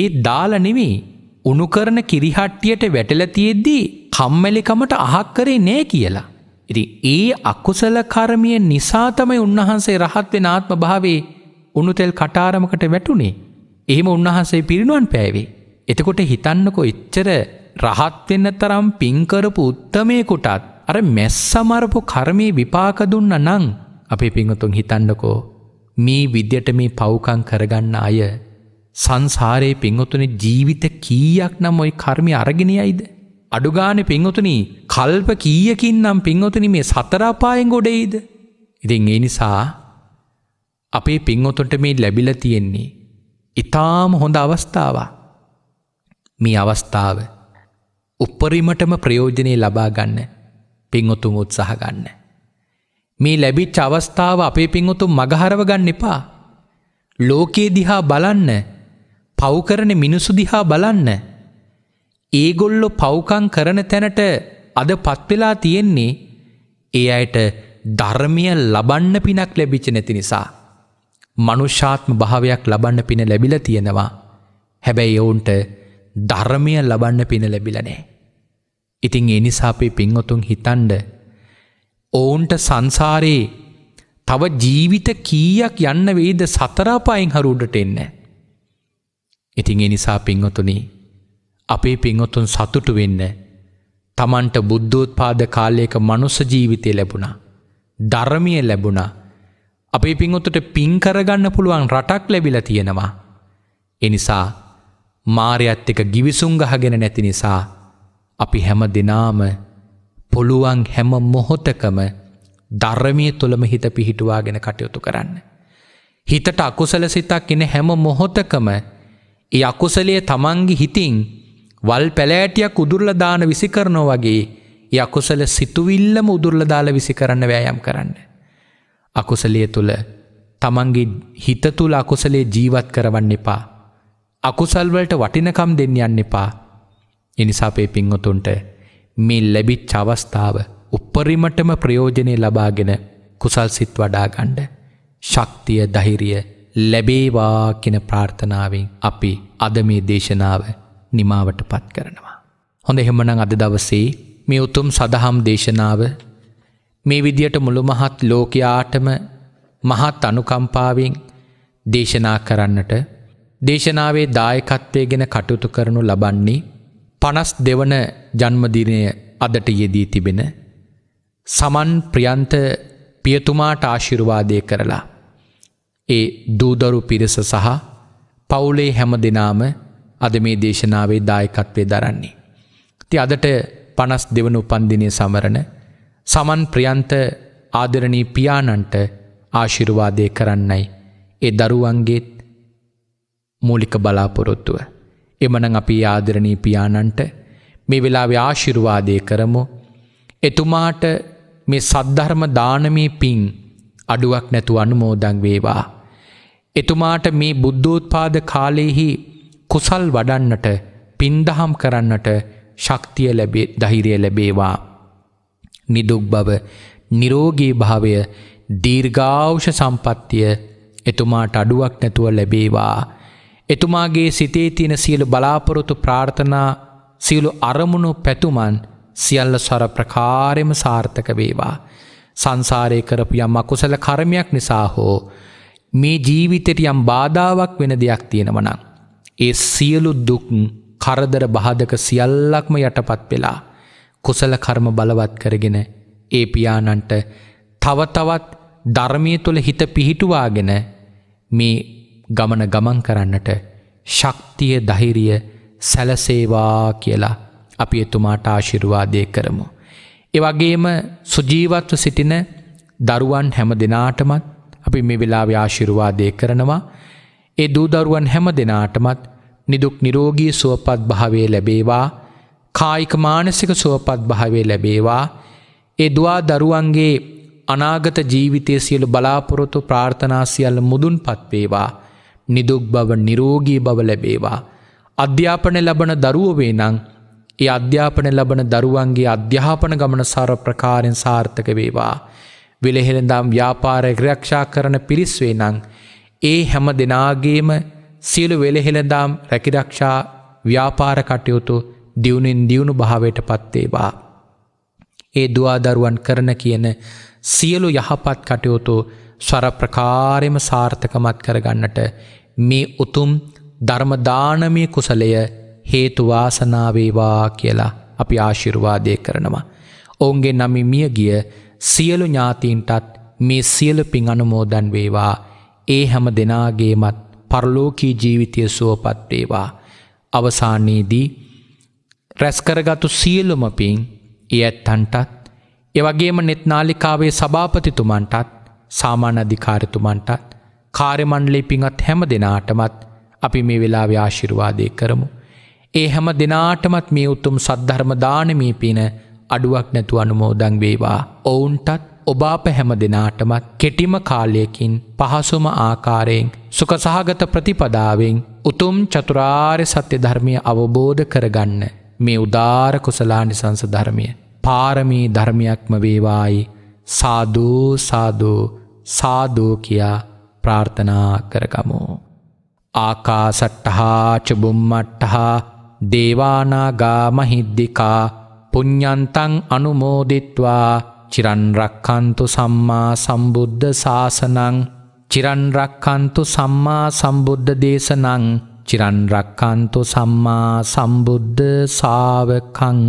ඒ දාලා නෙවෙයි උණු කරන කිරිහට්ටියට වැටලා තියෙද්දී කම්මැලිකමට අහක් කරේ නෑ කියලා. ඉති ඒ අකුසල කරමිය නිසාතමයි උන්වහන්සේ රහත් වෙන ආත්ම භාවේ උනුතෙල් කටාරමකට වැටුණේ. එහෙම උන්වහන්සේ පිරිනුවන් පෑවේ. එතකොට හිතන්නකො එච්චර රහත්වෙන්න තරම් පින්කරපු උත්තමයකුටත් අර මැස්සමරපු කරමී විපාක දුන්න නං අපේ පිංහතුන් හිතන්නකෝ. මේ විද්‍යට මේ පෞකං කරගන්න අය. සංසාරයේ පිංහොතුන ජීවිත කීයක් නම් ඔයි කර්මි අරගෙනයයිද. අඩුගානෙ පිංහොතුනී කල්ප කීයකින් නම් පිංහොතුන මේ සතරාපායෙන් ගොඩෙයිද. ඉතින් ඒ නිසා අපේ පිංහොතුන්ට මේ ලැබිල තියෙන්නේ. ඉතාම හොඳ අවස්ථාව. මේ අවස්ථාව උපරිමටම ප්‍රයෝජනය ලබා ගන්න පිංහොතුන් උත්සාහ ගන්න. මේ ලැබිච් අවස්ථාව අපේ පිංහොතුම් මගහරව ගන්න එපා. ලෝකයේ දිහා බලන්න පව්කරන මිනිසු දිහා බලන්න ඒගොල්ලො පෞකං කරන තැනට අද පත්වෙලා තියෙන්නේ ඒ අයට ධර්මය ලබන්න පිනක් ලැබිච නැති නිසා. මනුෂ්‍යාත්ම භාවයක් ලබන්න පින ලැබිල තියෙනවා. හැබැයි ඔවුන්ට ධර්මය ලබන්න පින ලැබිලනෑ. ඉතිං ඒ නිසාපේ පින්වොතුන් හිතන්ඩ. ඔවුන්ට සංසාරයේ තව ජීවිත කීයක් යන්න වෙයිද සතරාපායෙන් හරුඩට එන්න. ඉතින් ඒ නිසා පින්වතුනිි අපේ පින්වොතුන් සතුටු වෙන්න තමන්ට බුද්ධෝත්පාද කාලයක මනුස්ස ජීවිතය ලැබුණා. ධර්මිය ලැබුණා. අපේ පින්වොතුට පින්කරගන්න පුළුවන් රටක් ලැබිල තියෙනවා. එනිසා මාරයත් එක ගිවිසුංගහගෙන නැති නිසා අපි හැම දෙනාම පොළුවන් හැම මොහොතකම ධර්මිය තුළම හිත පිහිටුවාගෙන කටයුතු කරන්න. හිතට අකුසල සිතක් එන හැම මොහොතකම ඒ අකුසලය තමන්ගි හිතින් වල් පැලෑටියක් උදුරලදාන විසි කරනෝ වගේ ඒ අකුසල සිතුවිල්ලම උදුරලදාල විසි කරන්න වෑයම් කරන්න. අකුසලිය තුළ තමන්ගේ හිත තුළ අකුසලේ ජීවත් කරවන්න එපා. අකුසල්වලට වටිනකම් දෙන්න යන්න එපා. එනිසාපේ පිංහොතුන්ට මේ ලැබිච් අවස්ථාව උපරිමටම ප්‍රයෝජනය ලබාගෙන කුසල් සිත් වඩාගණ්ඩ. ශක්තිය දහිරිය ලැබේවා කෙන ප්‍රාර්ථනාවෙන් අපි අද මේ දේශනාව නිමාවට පත් කරනවා. හොඳ එහෙමනං අද දවසේ මේ උතුම් සදහම් දේශනාව මේ විදියට මුළුමහත් ලෝකයාටම මහත් අනුකම්පාවෙන් දේශනා කරන්නට දේශනාවේ දායකත්වය ගෙන කටයුතු කරනු ලබන්නේ පනස් දෙවන ජන්මදිනය අදට යෙදී තිබෙන සමන් ප්‍රියන්ත පියතුමාට ආශිරුවාදය කරලා ඒ දූදරු පිරිස සහ පවුලේ හැම දෙනාම අද මේ දේශනාවේ දායකත්වය දරන්නේ. ති අදට පනස් දෙවන උපන්දිනය සමරණ සමන් ප්‍රියන්ත ආදරණී පියාණන්ට ආශිරුවාදය කරන්නයි ඒ දරුවන්ගේත් මූලික බලාපොරොත්තුව. එමන අපි ආදරණී පියාණන්ට මේ වෙලාව ආශිරුවාදය කරමු එතුමාට මේ සද්ධර්ම දානමී පින් අඩුවක් නැතු අනුමෝදං වේවා. එතුමාට මේ බුද්ධෝත්පාද කාලෙහි කුසල් වඩන්නට පින්දහම් කරන්නට ශක්තිය ලැබේ දහිරය ලැබේවා. නිදුක් බව නිරෝගී භාවය දීර්ඝාවෂ සම්පත්තිය එතුමාට අඩුවක් නැතුව ලැබේවා. එතුමාගේ සිතේ තියෙන සියලු බලාපොරොතු ප්‍රාර්ථනා සියලු අරමුණු පැතුමන් සියල්ල සොර ප්‍රකාරෙම සාර්ථක වේවා. සංසාරය කරපු යම් අකුසල කර්මයක් නිසා හෝ මේ ජීවිතයට යම් බාධාවක් වෙන දෙයක් තියෙනවනම්. ඒ සියලු දුක් කරදර බාධක සියල්ලක්ම යටපත් වෙලා කුසල කර්ම බලවත් කරගෙන ඒ පියාණන්ට තව තවත් ධර්මය තුළ හිත පිහිටුවාගෙන මේ ගමන ගමන් කරන්නට ශක්තිය දහිරිය සැලසේවා කියලා අපි එතුමාට ආශිරුවාදය කරමු. එවගේම සුජීවත්ව සිටින දරුවන් හැම දෙනාටමත් අපි මේ වෙලා ව්‍යාශිරුවාදය කරනවා ඒ දූදරුවන් හැම දෙනාටමත් නිදුක් නිරෝගී සුවපත් භාවේ ලැබේවා කායික මානසික සුවපත් භාවේ ලැබේවා ඒ දවා දරුවන්ගේ අනාගත ජීවිතය සියලු බලාපොරොතු ප්‍රාර්ථනාසියල්ල මුදුන් පත්වේවා නිදුක් බව නිරෝගී බව ලැබේවා. අධ්‍යාපන ලබන දරුවවේ නං ඒ අධ්‍යාපන ලබන දරුවන්ගේ අධ්‍යාපන ගමන සාර ප්‍රකාරෙන් සාර්ථක වේවා. විලෙහෙළඳම් ව්‍යාපාරය ග්‍රක්ෂා කරන පිරිස්වේ නං ඒ හැම දෙනාගේම සියලු වෙළහෙළදාම් රැකිරක්ෂා ව්‍යාපාර කටයුතු දියුණෙන් දියුණු භාවයට පත්තේවා. ඒ දවාදරුවන් කරන කියන සියලු යහපත් කටයුතු ස්වරප්‍රකාරෙම සාර්ථකමත් කරගන්නට මේ උතුම් ධර්මදානමය කුසලය හේතුවාසනාවේවා කියලා අපි ආශිර්වාදය කරනවා. ඔවුන්ගේ නමි මියගිය සියලු ඥාතීන්ටත් මේ සියලු පින් අනුමෝදන් වේවා ඒ හැම දෙනාගේමත් පරලෝකී ජීවිතය සුවපත්වේවා අවසානයේදී රැස්කරගතු සියලුම පින් ඒ ඇත්තන්ටත් එවගේම නෙත්නාලිකාවේ සභාපතිතුමන්ටත් සාමාන අධිකාරතුමන්ටත් කාර්මණ්ලි පිංත් හැම දෙනාටමත් අපි මේ වෙලා ව්‍යාශිරවාදය කරමු. ඒ හැම දෙනාටමත් මේ උතුම් සද්ධර්මදානමී පින අඩුවක් නැතු අනුමෝදං වේවා ඔවුන්ටත් ඔබාප හැම දෙනාටමත් කෙටිම කාලයකින් පහසුම ආකාරයෙන් සුකසහගත ප්‍රතිපදාවෙන් උතුම් චතුරාර්ය සත්‍ය ධර්මය අවබෝධ කරගන්න මේ උදාර කුසලානිසංස ධර්මය පාරමී ධර්මයක්ම වේවායි සාධූ සාධූ සාධූ කියා ප්‍රාර්ථනා කරගමෝ. ආකා සට්ටහා චබුම්මට්ටහා දේවානාගා මහිද්දිකා පුඤ්ඥන්තං අනුමෝදිත්වා චිරන්රක්කන්තු සම්මා සම්බුද්ධ සාසනං චිරන්රක්කන්තු සම්මා සම්බුද්ධ දේශනං චිරන්රක්කන්තු සම්මා සම්බුද්ධ සාවකං